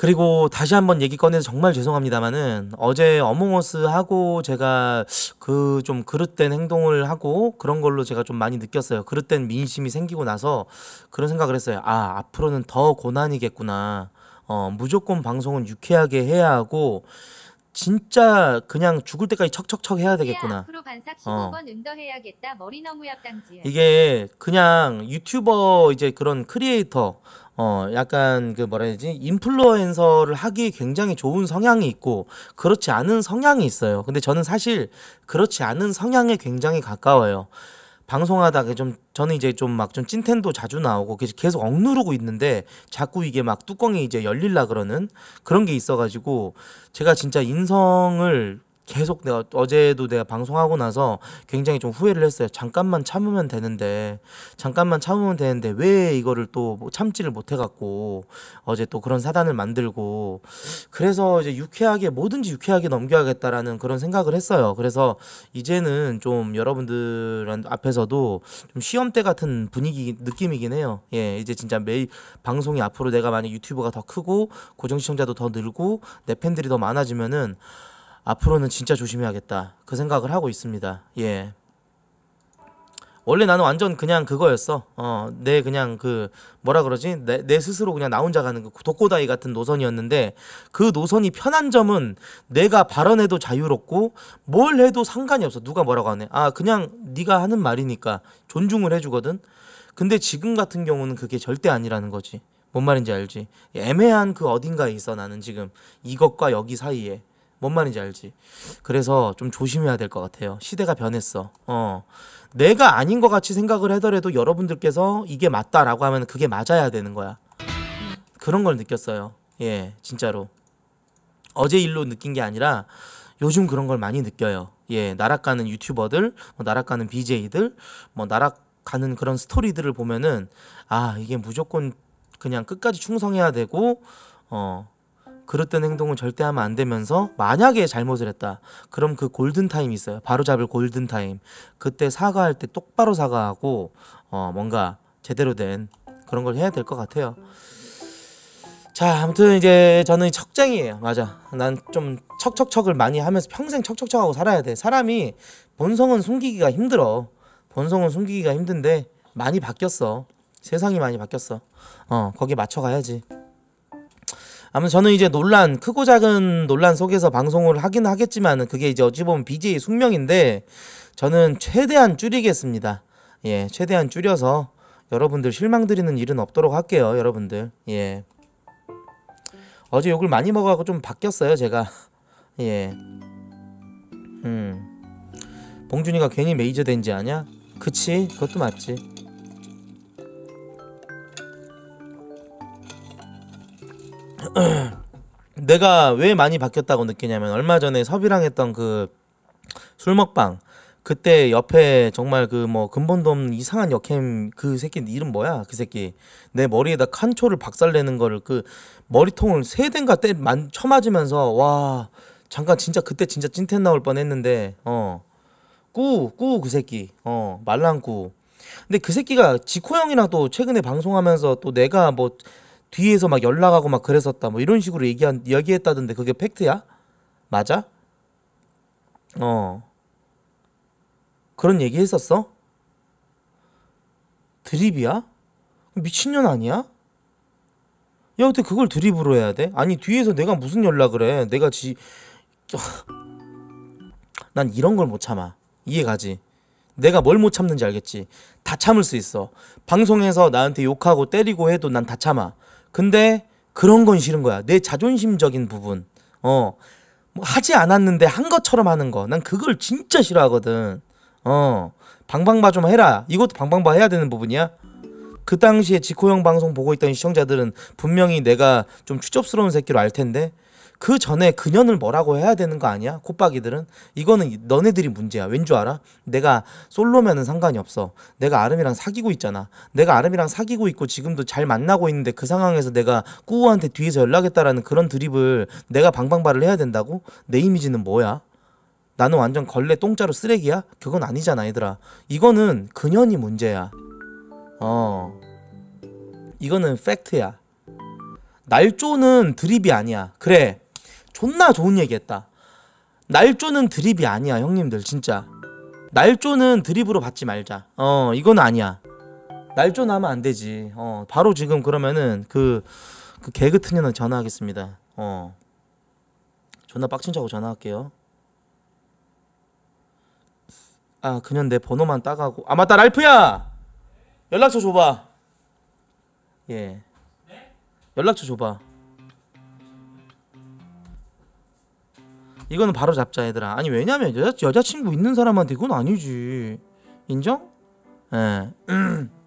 그리고 다시 한번 얘기 꺼내서 정말 죄송합니다만은 어제 어몽어스 하고 제가 그 좀 그릇된 행동을 하고 그런 걸로 제가 좀 많이 느꼈어요. 그릇된 민심이 생기고 나서 그런 생각을 했어요. 아, 앞으로는 더 고난이겠구나. 어, 무조건 방송은 유쾌하게 해야 하고 진짜 그냥 죽을 때까지 척척척 해야 되겠구나. 네, 앞 어. 이게 그냥 유튜버 이제 그런 크리에이터 어 약간 그 뭐라 해야 되지 인플루엔서를 하기 굉장히 좋은 성향이 있고 그렇지 않은 성향이 있어요. 근데 저는 사실 그렇지 않은 성향에 굉장히 가까워요. 방송하다가 좀 저는 이제 좀 막 좀 찐텐도 자주 나오고 계속 억누르고 있는데 자꾸 이게 막 뚜껑이 이제 열릴라 그러는 그런 게 있어가지고 제가 진짜 인성을 계속 내가 어제도 내가 방송하고 나서 굉장히 좀 후회를 했어요. 잠깐만 참으면 되는데 잠깐만 참으면 되는데 왜 이거를 또 뭐 참지를 못해갖고 어제 또 그런 사단을 만들고 그래서 이제 유쾌하게 뭐든지 유쾌하게 넘겨야겠다라는 그런 생각을 했어요. 그래서 이제는 좀 여러분들 앞에서도 좀 시험 때 같은 분위기 느낌이긴 해요. 예, 이제 진짜 매일 방송이 앞으로 내가 만약 유튜브가 더 크고 고정 시청자도 더 늘고 내 팬들이 더 많아지면은. 앞으로는 진짜 조심해야겠다 그 생각을 하고 있습니다 예 원래 나는 완전 그냥 그거였어 어내 그냥 그 뭐라 그러지 내, 내 스스로 그냥 나 혼자 가는 그 독고다이 같은 노선이었는데 그 노선이 편한 점은 내가 발언해도 자유롭고 뭘 해도 상관이 없어 누가 뭐라고 하네 아 그냥 네가 하는 말이니까 존중을 해주거든 근데 지금 같은 경우는 그게 절대 아니라는 거지 뭔 말인지 알지 애매한 그 어딘가에 있어 나는 지금 이것과 여기 사이에 뭔 말인지 알지? 그래서 좀 조심해야 될 것 같아요. 시대가 변했어. 어. 내가 아닌 것 같이 생각을 하더라도 여러분들께서 이게 맞다라고 하면 그게 맞아야 되는 거야. 그런 걸 느꼈어요. 예, 진짜로. 어제 일로 느낀 게 아니라 요즘 그런 걸 많이 느껴요. 예, 나락가는 유튜버들, 뭐 나락가는 BJ들, 뭐 나락가는 그런 스토리들을 보면은 아, 이게 무조건 그냥 끝까지 충성해야 되고 어, 그릇된 행동은 절대 하면 안 되면서 만약에 잘못을 했다. 그럼 그 골든타임이 있어요. 바로 잡을 골든타임. 그때 사과할 때 똑바로 사과하고 어, 뭔가 제대로 된 그런 걸 해야 될 것 같아요. 자, 아무튼 이제 저는 척쟁이에요. 맞아. 난 좀 척척척을 많이 하면서 평생 척척척하고 살아야 돼. 사람이 본성은 숨기기가 힘들어. 본성은 숨기기가 힘든데 많이 바뀌었어. 세상이 많이 바뀌었어. 어, 거기에 맞춰 가야지. 아무 튼 저는 이제 논란 크고 작은 논란 속에서 방송을 하긴 하겠지만 그게 이제 어찌 보면 BJ 숙명인데 저는 최대한 줄이겠습니다. 예, 최대한 줄여서 여러분들 실망드리는 일은 없도록 할게요, 여러분들. 예. 어제 욕을 많이 먹어갖고 좀 바뀌었어요, 제가. 예. 음. 봉준이가 괜히 메이저 된지 아냐? 그치, 그것도 맞지. 내가 왜 많이 바뀌었다고 느끼냐면 얼마 전에 섭이랑 했던 그 술 먹방 그때 옆에 정말 그 뭐 근본도 없는 이상한 역캠 그 새끼 이름 뭐야 그 새끼 내 머리에다 칸초를 박살내는 거를 그 머리통을 세댄가 때 만 쳐맞으면서 와 잠깐 진짜 그때 진짜 찐텐 나올 뻔했는데 어 꾸 꾸 그 새끼 어 말랑꾸 근데 그 새끼가 지코 형이랑 또 최근에 방송하면서 또 내가 뭐 뒤에서 막 연락하고 막 그랬었다 뭐 이런 식으로 얘기한 얘기했다던데 그게 팩트야? 맞아? 어 그런 얘기 했었어? 드립이야? 미친년 아니야? 야 어떻게 그걸 드립으로 해야 돼? 아니 뒤에서 내가 무슨 연락을 해 내가 지... 아. 난 이런 걸 못 참아 이해 가지? 내가 뭘 못 참는지 알겠지? 다 참을 수 있어 방송에서 나한테 욕하고 때리고 해도 난 다 참아 근데 그런 건 싫은 거야. 내 자존심적인 부분. 어. 뭐 하지 않았는데 한 것처럼 하는 거. 난 그걸 진짜 싫어하거든. 어. 방방바 좀 해라. 이것도 방방바 해야 되는 부분이야. 그 당시에 지코형 방송 보고 있던 시청자들은 분명히 내가 좀 추접스러운 새끼로 알 텐데 그 전에 그년을 뭐라고 해야 되는 거 아니야? 콧박이들은 이거는 너네들이 문제야. 왠 줄 알아? 내가 솔로면은 상관이 없어. 내가 아름이랑 사귀고 있잖아. 내가 아름이랑 사귀고 있고 지금도 잘 만나고 있는데 그 상황에서 내가 꾸우한테 뒤에서 연락했다라는 그런 드립을 내가 방방발을 해야 된다고? 내 이미지는 뭐야? 나는 완전 걸레 똥자로 쓰레기야? 그건 아니잖아, 얘들아. 이거는 그년이 문제야. 어. 이거는 팩트야. 날조는 드립이 아니야. 그래. 존나 좋은 얘기했다 날조는 드립이 아니야 형님들 진짜 날조는 드립으로 받지 말자 어 이건 아니야 날조는 하면 안 되지 어 바로 지금 그러면은 그, 그 개그 트녀는 전화하겠습니다 어 존나 빡친 자고 전화할게요 아 그냥 내 번호만 따가고 아 맞다 랄프야 연락처 줘봐 예 연락처 줘봐 이거는 바로 잡자 얘들아 아니 왜냐면 여자, 여자친구 있는 사람한테 이건 아니지 인정? 예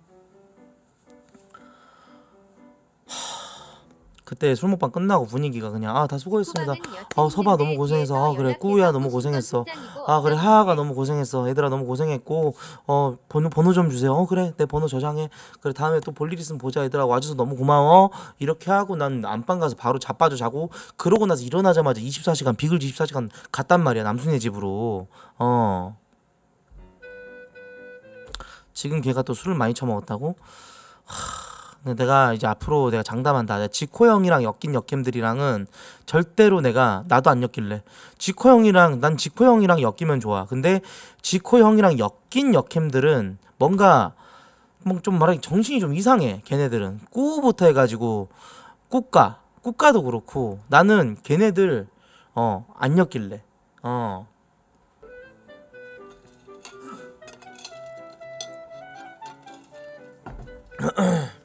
그때 술 먹방 끝나고 분위기가 그냥 아 다 수고했습니다. 아 서바 너무 고생해서 아 그래 꾸우야 너무 고생했어. 아 그래 하하가 너무 고생했어. 얘들아 너무 고생했고 어 번호 번호 좀 주세요. 어 그래 내 번호 저장해. 그래 다음에 또 볼일 있으면 보자 얘들아 와줘서 너무 고마워. 이렇게 하고 난 안방 가서 바로 자빠져 자고 그러고 나서 일어나자마자 24시간 비글 24시간 갔단 말이야 남순이 집으로 어. 지금 걔가 또 술을 많이 처먹었다고? 하... 내가 이제 앞으로 내가 장담한다. 내가 지코 형이랑 엮인 역캠들이랑은 절대로 내가 나도 안 엮일래. 지코 형이랑 난 지코 형이랑 엮이면 좋아. 근데 지코 형이랑 엮인 역캠들은 뭔가 뭐 좀 말하기 정신이 좀 이상해. 걔네들은 꾸부터 해가지고 꾸까 꾸까도 그렇고 나는 걔네들 어 안 엮일래. 어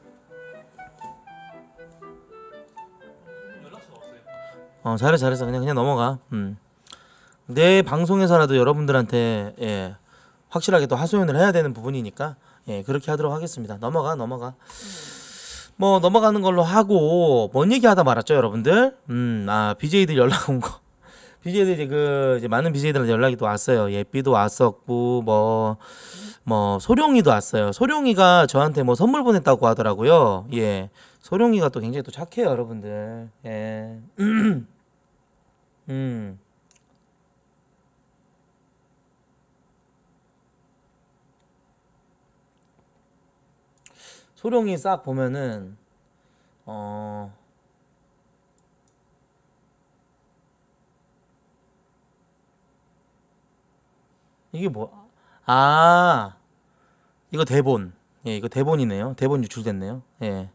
어, 잘해 잘해서 그냥 그냥 넘어가. 음. 내 방송에서라도 여러분들한테 예, 확실하게 또 하소연을 해야 되는 부분이니까 예, 그렇게 하도록 하겠습니다. 넘어가 넘어가. 뭐 넘어가는 걸로 하고 뭔 얘기하다 말았죠, 여러분들? 음, 아 BJ들 연락 온 거. BJ들 이제 그 이제 많은 BJ들한테 연락이 또 왔어요. 예삐도 왔었고 뭐뭐 뭐, 소룡이도 왔어요. 소룡이가 저한테 뭐 선물 보냈다고 하더라고요. 예. 소룡이가 또 굉장히 또 착해요, 여러분들. 예. 음. 소룡이 싹 보면은 어 이게 뭐? 아 이거 대본 예 이거 대본이네요 대본 유출됐네요 예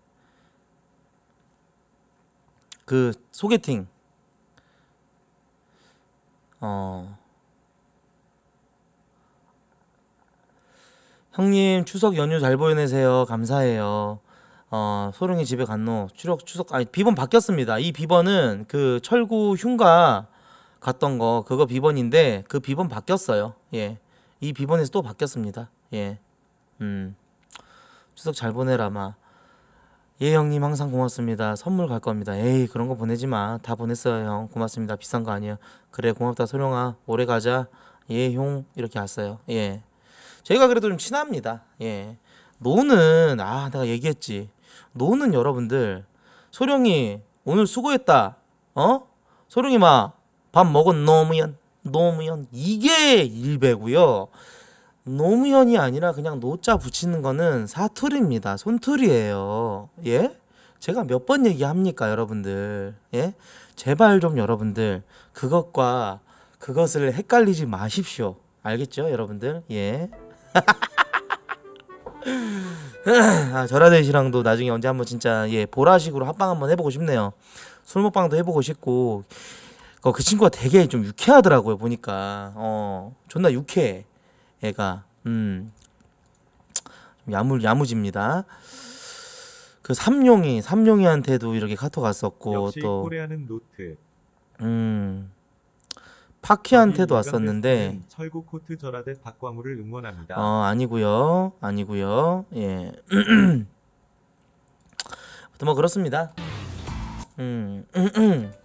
그 소개팅 어 형님 추석 연휴 잘 보내세요 감사해요 어 소룡이 집에 갔노 추석 추석 아니 비번 바뀌었습니다 이 비번은 그 철구 흉가 갔던 거 그거 비번인데 그 비번 바뀌었어요 예이 비번에서 또 바뀌었습니다 예음 추석 잘 보내라마 예 형님 항상 고맙습니다. 선물 갈 겁니다. 에이 그런 거 보내지 마. 다 보냈어요 형. 고맙습니다. 비싼 거아니에요 그래 고맙다 소룡아. 오래 가자. 예형 이렇게 왔어요. 예. 저희가 그래도 좀 친합니다. 예. 노는 아 내가 얘기했지. 노는 여러분들 소룡이 오늘 수고했다. 어? 소룡이 마밥 먹은 노무현 노무현 이게 일배고요. 노무현이 아니라 그냥 노자 붙이는 거는 사투리입니다. 손투리예요. 예? 제가 몇 번 얘기합니까, 여러분들? 예? 제발 좀 여러분들 그것과 그것을 헷갈리지 마십시오. 알겠죠, 여러분들? 예. 아, 절하대 씨랑도 나중에 언제 한번 진짜 예 보라식으로 합방 한번 해보고 싶네요. 술 먹방도 해보고 싶고 어, 그 친구가 되게 좀 유쾌하더라고요 보니까 어 존나 유쾌해. 얘가 음 야무 야무집니다. 그 삼룡이 삼룡이한테도 이렇게 카톡 왔었고 또
코레아는 노트.
음 파키한테도 왔었는데
철구 코트 절하대 박광우를 응원합니다. 어
아니고요 아니고요 예. 뭐 그렇습니다. 음.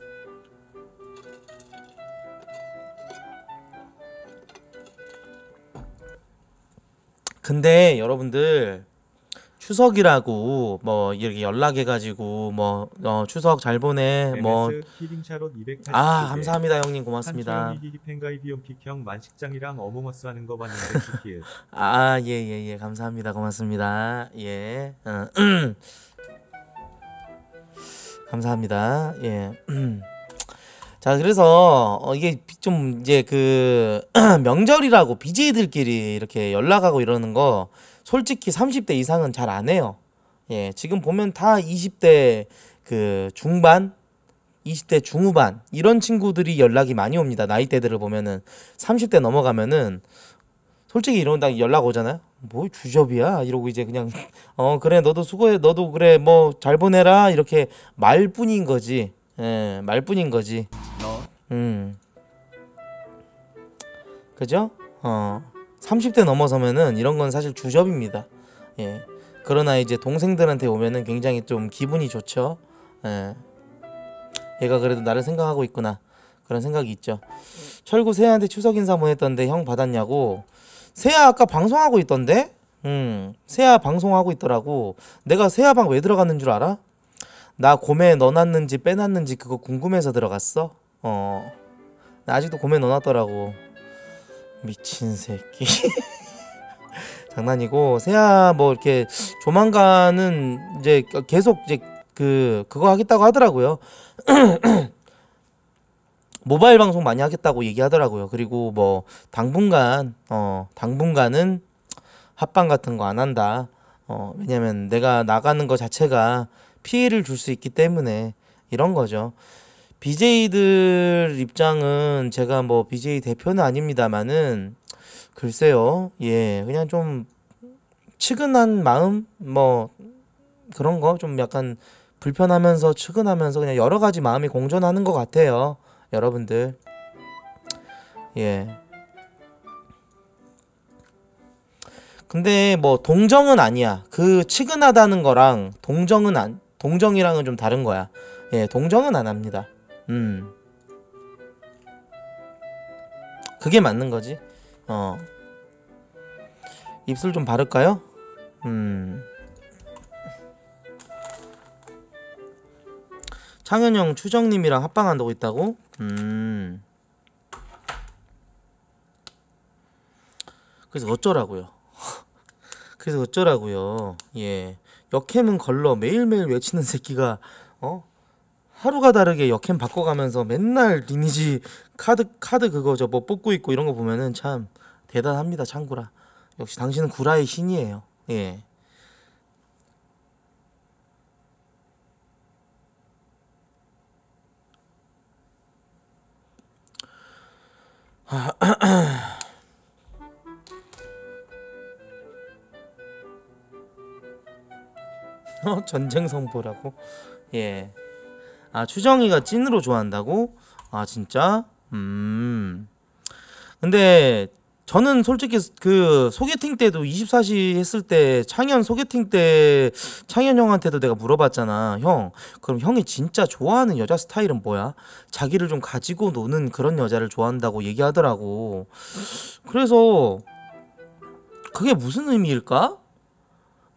근데 여러분들 추석이라고 뭐 이렇게 연락해가지고 뭐 어, 추석 잘 보내 뭐 아 감사합니다 형님 고맙습니다.
만식장이랑 어몽어스 하는 거 봤는데
아예예예 예, 예. 감사합니다 고맙습니다 예 어, 감사합니다 예. 자, 그래서 어, 이게 좀 이제 그 명절이라고 BJ들끼리 이렇게 연락하고 이러는 거 솔직히 30대 이상은 잘 안 해요. 예, 지금 보면 다 20대 그 중반 20대 중후반 이런 친구들이 연락이 많이 옵니다. 나이대들을 보면은 30대 넘어가면은 솔직히 이런다 연락 오잖아요. 뭐 주접이야 이러고 이제 그냥 어 그래 너도 수고해 너도 그래 뭐 잘 보내라 이렇게 말뿐인 거지 예, 말뿐인 거지. 너. 음. 그죠? 어. 30대 넘어서면은 이런 건 사실 주접입니다. 예. 그러나 이제 동생들한테 오면은 굉장히 좀 기분이 좋죠. 예. 얘가 그래도 나를 생각하고 있구나. 그런 생각이 있죠. 철구 세아한테 추석 인사 보냈던데 형 받았냐고. 세아 아까 방송하고 있던데? 음. 세아 방송하고 있더라고. 내가 세아방 왜 들어갔는 줄 알아? 나 곰에 넣어놨는지 빼놨는지 그거 궁금해서 들어갔어? 어. 나 아직도 곰에 넣어놨더라고. 미친 새끼. 장난이고 새야 뭐 이렇게 조만간은 이제 계속 이제 그 그거 하겠다고 하더라고요. 모바일 방송 많이 하겠다고 얘기하더라고요. 그리고 뭐 당분간 어 당분간은 합방 같은 거 안 한다. 어 왜냐면 내가 나가는 거 자체가 피해를 줄 수 있기 때문에 이런 거죠. BJ들 입장은 제가 뭐 BJ 대표는 아닙니다만은 글쎄요. 예. 그냥 좀 측은한 마음 뭐 그런 거 좀 약간 불편하면서 측은하면서 그냥 여러 가지 마음이 공존하는 것 같아요. 여러분들. 예. 근데 뭐 동정은 아니야. 그 측은하다는 거랑 동정은 안 동정이랑은 좀 다른 거야. 예, 동정은 안 합니다. 음. 그게 맞는 거지. 어. 입술 좀 바를까요? 음. 창현 형 추정님이랑 합방한다고 있다고? 음. 그래서 어쩌라고요? 그래서 어쩌라고요? 예. 역캠은 걸러 매일매일 외치는 새끼가 어? 하루가 다르게 역캠 바꿔가면서 맨날 리니지 카드 카드 그거 저뭐 뽑고 있고 이런 거 보면은 참 대단합니다 창구라 역시 당신은 구라의 신이에요 예
아,
어? 전쟁 성보라고 예. 아 추정이가 찐으로 좋아한다고? 아 진짜? 음. 근데 저는 솔직히 그 소개팅 때도 24시 했을 때 창현 소개팅 때 창현 형한테도 내가 물어봤잖아. 형, 그럼 형이 진짜 좋아하는 여자 스타일은 뭐야? 자기를 좀 가지고 노는 그런 여자를 좋아한다고 얘기하더라고. 그래서 그게 무슨 의미일까?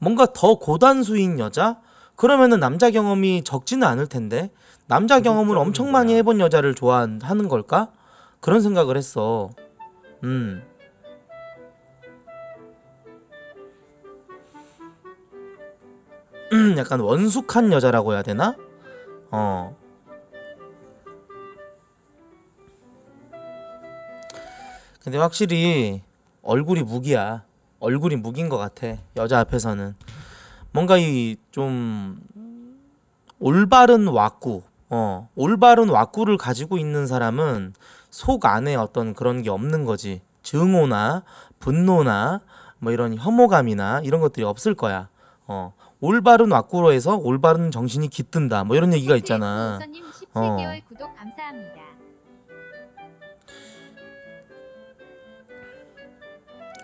뭔가 더 고단수인 여자? 그러면은 남자 경험이 적지는 않을 텐데 남자 그러니까 경험을 엄청 많이 해본 여자를 좋아하는 걸까? 그런 생각을 했어. 음. 음. 약간 원숙한 여자라고 해야 되나? 어. 근데 확실히 얼굴이 무기야. 얼굴이 무기인 것 같아 여자 앞에서는 뭔가 이 좀 올바른 와꾸 어 올바른 와꾸를 가지고 있는 사람은 속 안에 어떤 그런 게 없는 거지 증오나 분노나 뭐 이런 혐오감이나 이런 것들이 없을 거야 어 올바른 와꾸로 해서 올바른 정신이 깃든다 뭐 이런 얘기가 네, 있잖아 어.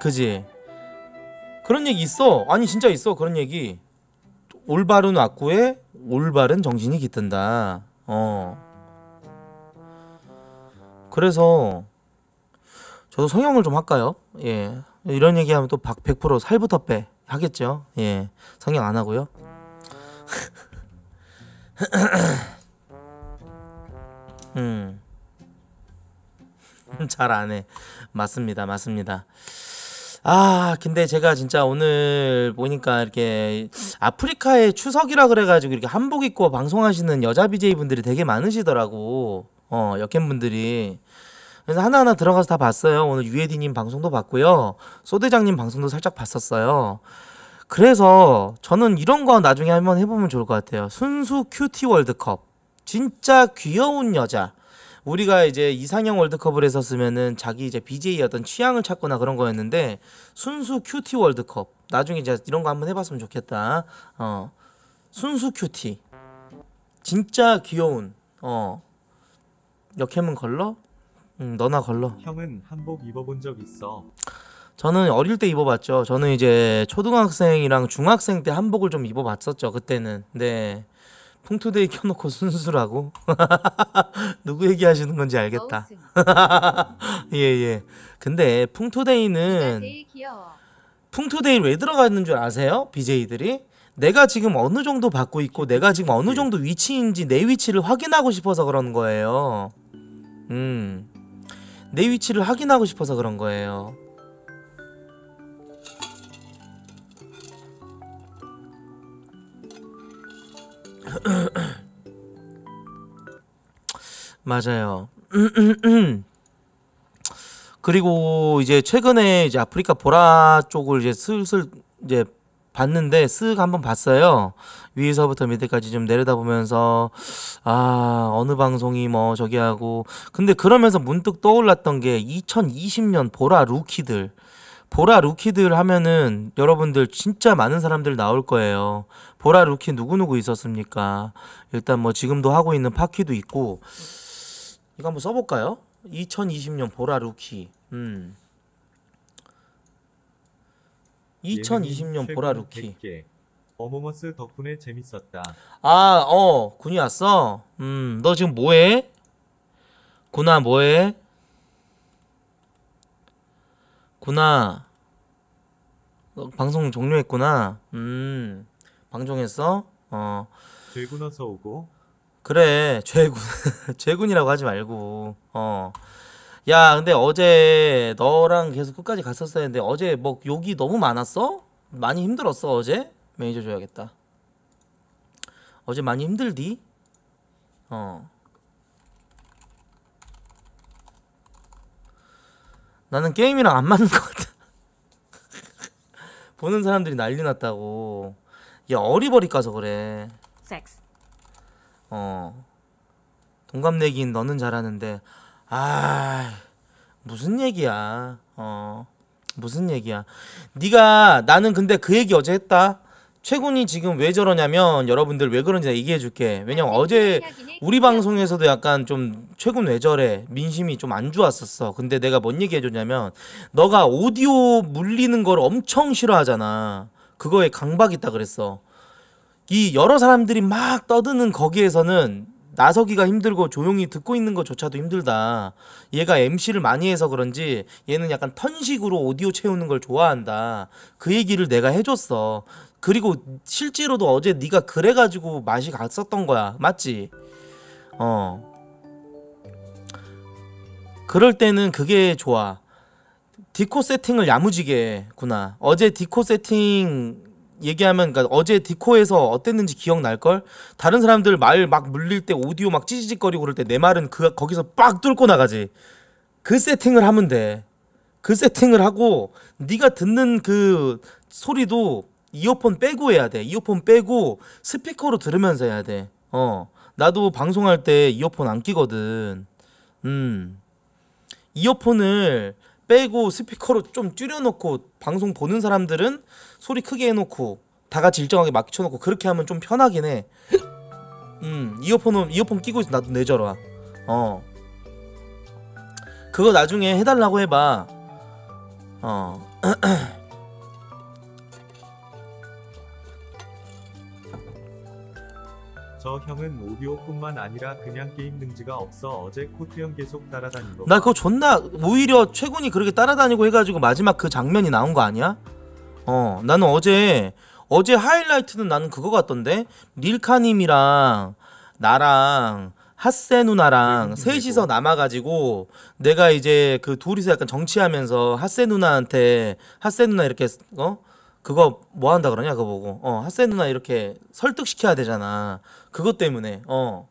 그지 그런 얘기 있어. 아니 진짜 있어 그런 얘기. 올바른 악구에 올바른 정신이 깃든다. 어. 그래서 저도 성형을 좀 할까요? 예. 이런 얘기하면 또박100% 살부터 빼 하겠죠. 예. 성형 안 하고요. 음. 잘 안 해. 맞습니다. 맞습니다. 아, 근데 제가 진짜 오늘 보니까 이렇게 아프리카의 추석이라 그래가지고 이렇게 한복 입고 방송하시는 여자 BJ 분들이 되게 많으시더라고. 어, 여캠 분들이. 그래서 하나하나 들어가서 다 봤어요. 오늘 유에디님 방송도 봤고요. 소대장님 방송도 살짝 봤었어요. 그래서 저는 이런 거 나중에 한번 해보면 좋을 것 같아요. 순수 큐티 월드컵. 진짜 귀여운 여자. 우리가 이제 이상형 월드컵을 했었으면은 자기 이제 BJ 어떤 취향을 찾거나 그런 거였는데 순수 큐티 월드컵 나중에 이제 이런 거 한번 해봤으면 좋겠다. 어 순수 큐티 진짜 귀여운 어 역캠은 걸러? 응 음, 너나 걸러. 형은 한복 입어본 적 있어? 저는 어릴 때 입어봤죠. 저는 이제 초등학생이랑 중학생 때 한복을 좀 입어봤었죠. 그때는. 근데 네. 풍투데이 켜놓고 순수라고? 누구 얘기하시는 건지 알겠다. 예, 예. 근데 풍토데이는 풍토데이 왜 들어가는 줄 아세요? BJ들이? 내가 지금 어느 정도 받고 있고 내가 지금 어느 네. 정도 위치인지 내 위치를 확인하고 싶어서 그런 거예요. 음. 내 위치를 확인하고 싶어서 그런 거예요. 맞아요. 그리고 이제 최근에 이제 아프리카 보라 쪽을 이제 슬슬 이제 봤는데 쓱 한번 봤어요. 위에서부터 밑에까지 좀 내려다보면서 아 어느 방송이 뭐 저기 하고 근데 그러면서 문득 떠올랐던 게 2020년 보라 루키들 보라 루키들 하면은 여러분들 진짜 많은 사람들 나올 거예요. 보라 루키 누구누구 있었습니까? 일단 뭐 지금도 하고 있는 파키도 있고 이거 한번 써볼까요? 2020년 보라 루키
음. 2020년 보라 루키 어머머스 덕분에 재밌었다.
아, 어, 군이 왔어? 음, 너 지금 뭐해? 군아, 뭐해? 구나. 어, 방송 종료했구나. 음, 방종했어? 어. 죄군 어서 오고. 그래, 죄군. 죄군이라고 하지 말고. 어. 야, 근데 어제 너랑 계속 끝까지 갔었어야 했는데 어제 뭐 욕이 너무 많았어? 많이 힘들었어, 어제? 매니저 줘야겠다. 어제 많이 힘들디? 어. 나는 게임이랑 안 맞는 것 같아. 보는 사람들이 난리 났다고. 야, 어리버리 까서 그래. 섹스. 어. 동갑내기인 너는 잘하는데, 아, 무슨 얘기야. 어. 무슨 얘기야. 네가 나는 근데 그 얘기 어제 했다. 최군이 지금 왜 저러냐면 여러분들 왜 그런지 얘기해 줄게. 왜냐면 어제 그 우리 방송에서도 약간 좀 최군 왜 저래 민심이 좀 안 좋았었어. 근데 내가 뭔 얘기해 줬냐면 너가 오디오 물리는 걸 엄청 싫어하잖아. 그거에 강박 있다 그랬어. 이 여러 사람들이 막 떠드는 거기에서는 나서기가 힘들고 조용히 듣고 있는 것조차도 힘들다. 얘가 MC를 많이 해서 그런지 얘는 약간 턴식으로 오디오 채우는 걸 좋아한다. 그 얘기를 내가 해줬어. 그리고 실제로도 어제 네가 그래가지고 맛이 갔었던 거야 맞지? 어 그럴 때는 그게 좋아 디코 세팅을 야무지게 구나 어제 디코 세팅 얘기하면 그러니까 어제 디코에서 어땠는지 기억날걸? 다른 사람들 말 막 물릴 때 오디오 막 찌지직거리고 그럴 때 내 말은 그 거기서 빡 뚫고 나가지 그 세팅을 하면 돼그 세팅을 하고 네가 듣는 그 소리도 이어폰 빼고 해야 돼. 이어폰 빼고 스피커로 들으면서 해야 돼. 어. 나도 방송할 때 이어폰 안 끼거든. 음. 이어폰을 빼고 스피커로 좀 줄여놓고 방송 보는 사람들은 소리 크게 해놓고 다 같이 일정하게 맞춰놓고 그렇게 하면 좀 편하긴 해. 음, 이어폰은 이어폰 끼고 있어. 나도 내져라. 어. 그거 나중에 해달라고 해봐. 어.
저 형은 오디오뿐만 아니라 그냥 게임 능지가 없어 어제 코트 형 계속 따라다니고 나 그거
존나 오히려 최군이 그렇게 따라다니고 해가지고 마지막 그 장면이 나온 거 아니야? 어 나는 어제 어제 하이라이트는 나는 그거 같던데 릴카님이랑 나랑 핫세 누나랑 네, 셋이서 남아가지고 내가 이제 그 둘이서 약간 정치하면서 핫세 누나한테 핫세 누나 이렇게 어 그거 뭐 한다 그러냐 그거 보고 어 하세 누나 이렇게 설득시켜야 되잖아 그것 때문에 어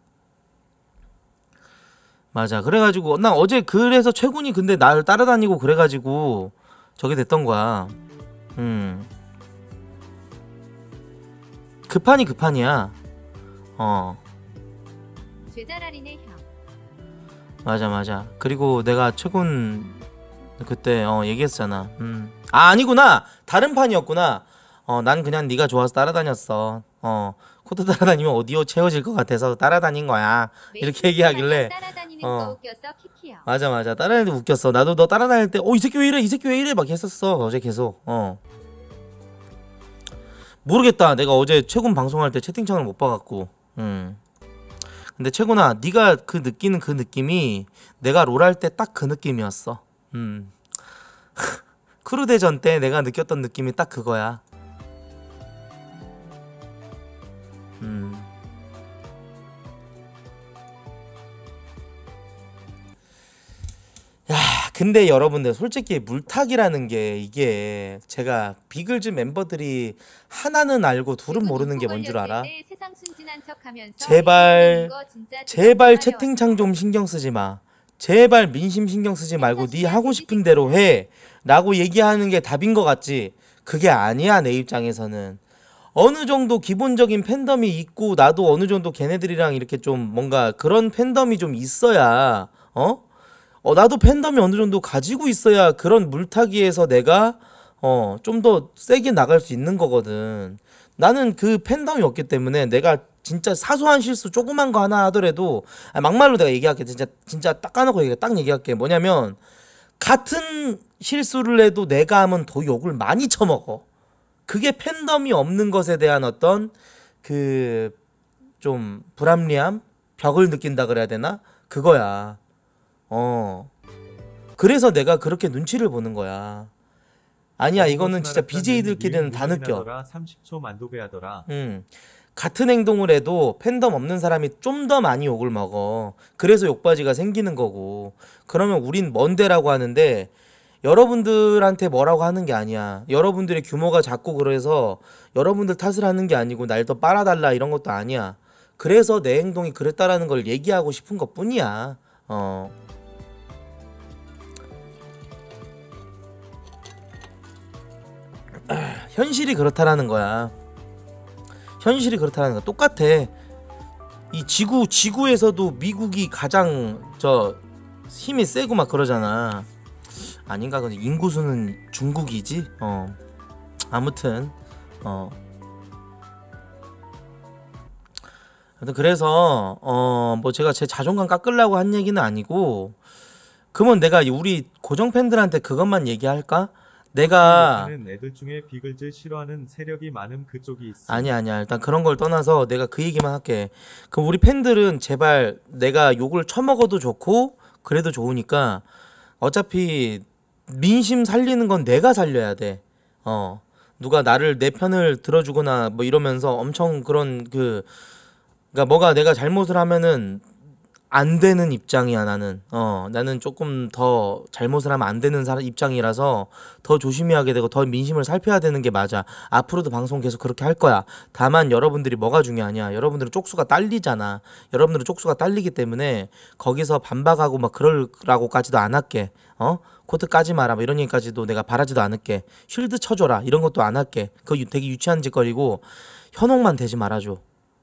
맞아 그래가지고 난 어제 그래서 최군이 근데 날 따라다니고 그래가지고 저게 됐던 거야 음 급하니 급하니야 어 맞아 맞아 그리고 내가 최군 그때 어 얘기했잖아 음아 아니구나 다른 판이었구나 어 난 그냥 네가 좋아서 따라다녔어 어코트 따라다니면 오디오 채워질 것 같아서 따라다닌 거야 이렇게 얘기하길래 어 맞아 맞아 따라다니는데 웃겼어 나도 너 따라다닐 때 어 이 새끼 왜 이래 이 새끼 왜 이래 막 했었어 어제 계속 어 모르겠다 내가 어제 최군 방송할 때 채팅창을 못 봐갖고 음 근데 최군아 네가 그 느끼는 그 느낌이 내가 롤할때 딱 그 느낌이었어 음 크루대전 때 내가 느꼈던 느낌이 딱 그거야. 음. 야, 근데 여러분들 솔직히 물타기라는 게 이게 제가 비글즈 멤버들이 하나는 알고 둘은 모르는 게 뭔 줄 알아? 제발 제발 채팅창 좀 신경 쓰지 마. 제발 민심 신경 쓰지 말고 네 하고 싶은 대로 해. 라고 얘기하는 게 답인 것 같지 그게 아니야 내 입장에서는 어느 정도 기본적인 팬덤이 있고 나도 어느 정도 걔네들이랑 이렇게 좀 뭔가 그런 팬덤이 좀 있어야 어? 어 나도 팬덤이 어느 정도 가지고 있어야 그런 물타기에서 내가 어 좀 더 세게 나갈 수 있는 거거든 나는 그 팬덤이 없기 때문에 내가 진짜 사소한 실수 조그만 거 하나 하더라도 아, 막말로 내가 얘기할게 진짜 진짜 딱 까놓고 얘기 딱 얘기할게 뭐냐면 같은 실수를 해도 내가 하면 더 욕을 많이 쳐먹어. 그게 팬덤이 없는 것에 대한 어떤 그 좀 불합리함? 벽을 느낀다 그래야 되나? 그거야. 어. 그래서 내가 그렇게 눈치를 보는 거야. 아니야 이거는 진짜 어, BJ들끼리는 다 느껴.
30초 만도배 하더라.
음. 같은 행동을 해도 팬덤 없는 사람이 좀 더 많이 욕을 먹어. 그래서 욕받이가 생기는 거고. 그러면 우린 뭔데라고 하는데 여러분들한테 뭐라고 하는 게 아니야. 여러분들의 규모가 작고 그래서 여러분들 탓을 하는 게 아니고 날 더 빨아달라 이런 것도 아니야. 그래서 내 행동이 그랬다라는 걸 얘기하고 싶은 것 뿐이야. 어. 현실이 그렇다라는 거야. 현실이 그렇다는 거 똑같아. 이 지구 지구에서도 미국이 가장 저 힘이 세고 막 그러잖아. 아닌가 근데 인구수는 중국이지. 어. 아무튼 어. 아무튼 그래서 어 뭐 제가 제 자존감 깎으려고 한 얘기는 아니고 그러면 내가 우리 고정 팬들한테 그것만 얘기할까? 내가
애들 중에 비글즈 싫어하는 세력이 많은 그쪽이 있어. 아니 아니야. 일단 그런
걸 떠나서 내가 그 얘기만 할게. 그 우리 팬들은 제발 내가 욕을 처먹어도 좋고 그래도 좋으니까 어차피 민심 살리는 건 내가 살려야 돼. 어. 누가 나를 내 편을 들어주거나 뭐 이러면서 엄청 그런 그 그러니까 뭐가 내가 잘못을 하면은 안 되는 입장이야 나는 어 나는 조금 더 잘못을 하면 안 되는 사람 입장이라서 더 조심해야 하게 되고 더 민심을 살펴야 되는 게 맞아 앞으로도 방송 계속 그렇게 할 거야 다만 여러분들이 뭐가 중요하냐 여러분들은 쪽수가 딸리잖아 여러분들은 쪽수가 딸리기 때문에 거기서 반박하고 막 그럴라고까지도 안 할게 어 코트 까지 마라 뭐 이런 얘기까지도 내가 바라지도 않을게 쉴드 쳐줘라 이런 것도 안 할게 그거 되게 유치한 짓거리고 현혹만 되지 말아줘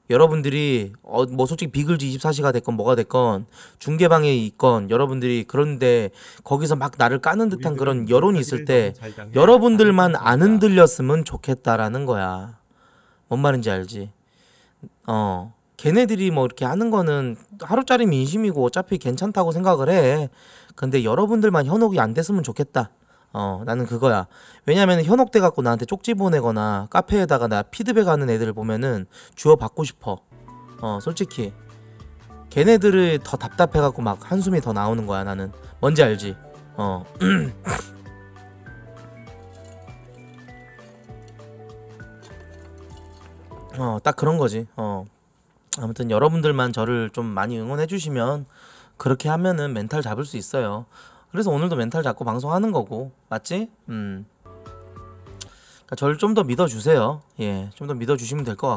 여러분들이 어, 뭐 솔직히 비글지 24시가 됐건 뭐가 됐건 중계방에 있건 여러분들이 그런데 거기서 막 나를 까는 듯한 그런 여론이 있을 때 여러분들만 안 흔들렸으면 좋겠다라는 거야. 뭔 말인지 알지? 어. 걔네들이 뭐 이렇게 하는 거는 하루짜리 민심이고 어차피 괜찮다고 생각을 해. 근데 여러분들만 현혹이 안 됐으면 좋겠다. 어, 나는 그거야. 왜냐면 현혹돼 갖고 나한테 쪽지 보내거나 카페에다가 나 피드백하는 애들 보면은 주어 받고 싶어. 어, 솔직히 걔네들을 더 답답해 갖고 막 한숨이 더 나오는 거야. 나는 뭔지 알지? 어. 어, 딱 그런 거지. 어. 아무튼 여러분들만 저를 좀 많이 응원해 주시면 그렇게 하면은 멘탈 잡을 수 있어요. 그래서 오늘도 멘탈 잡고 방송하는 거고 맞지? 음. 그러니까 저를 좀 더 믿어주세요. 예, 좀 더 믿어주시면 될 것 같고.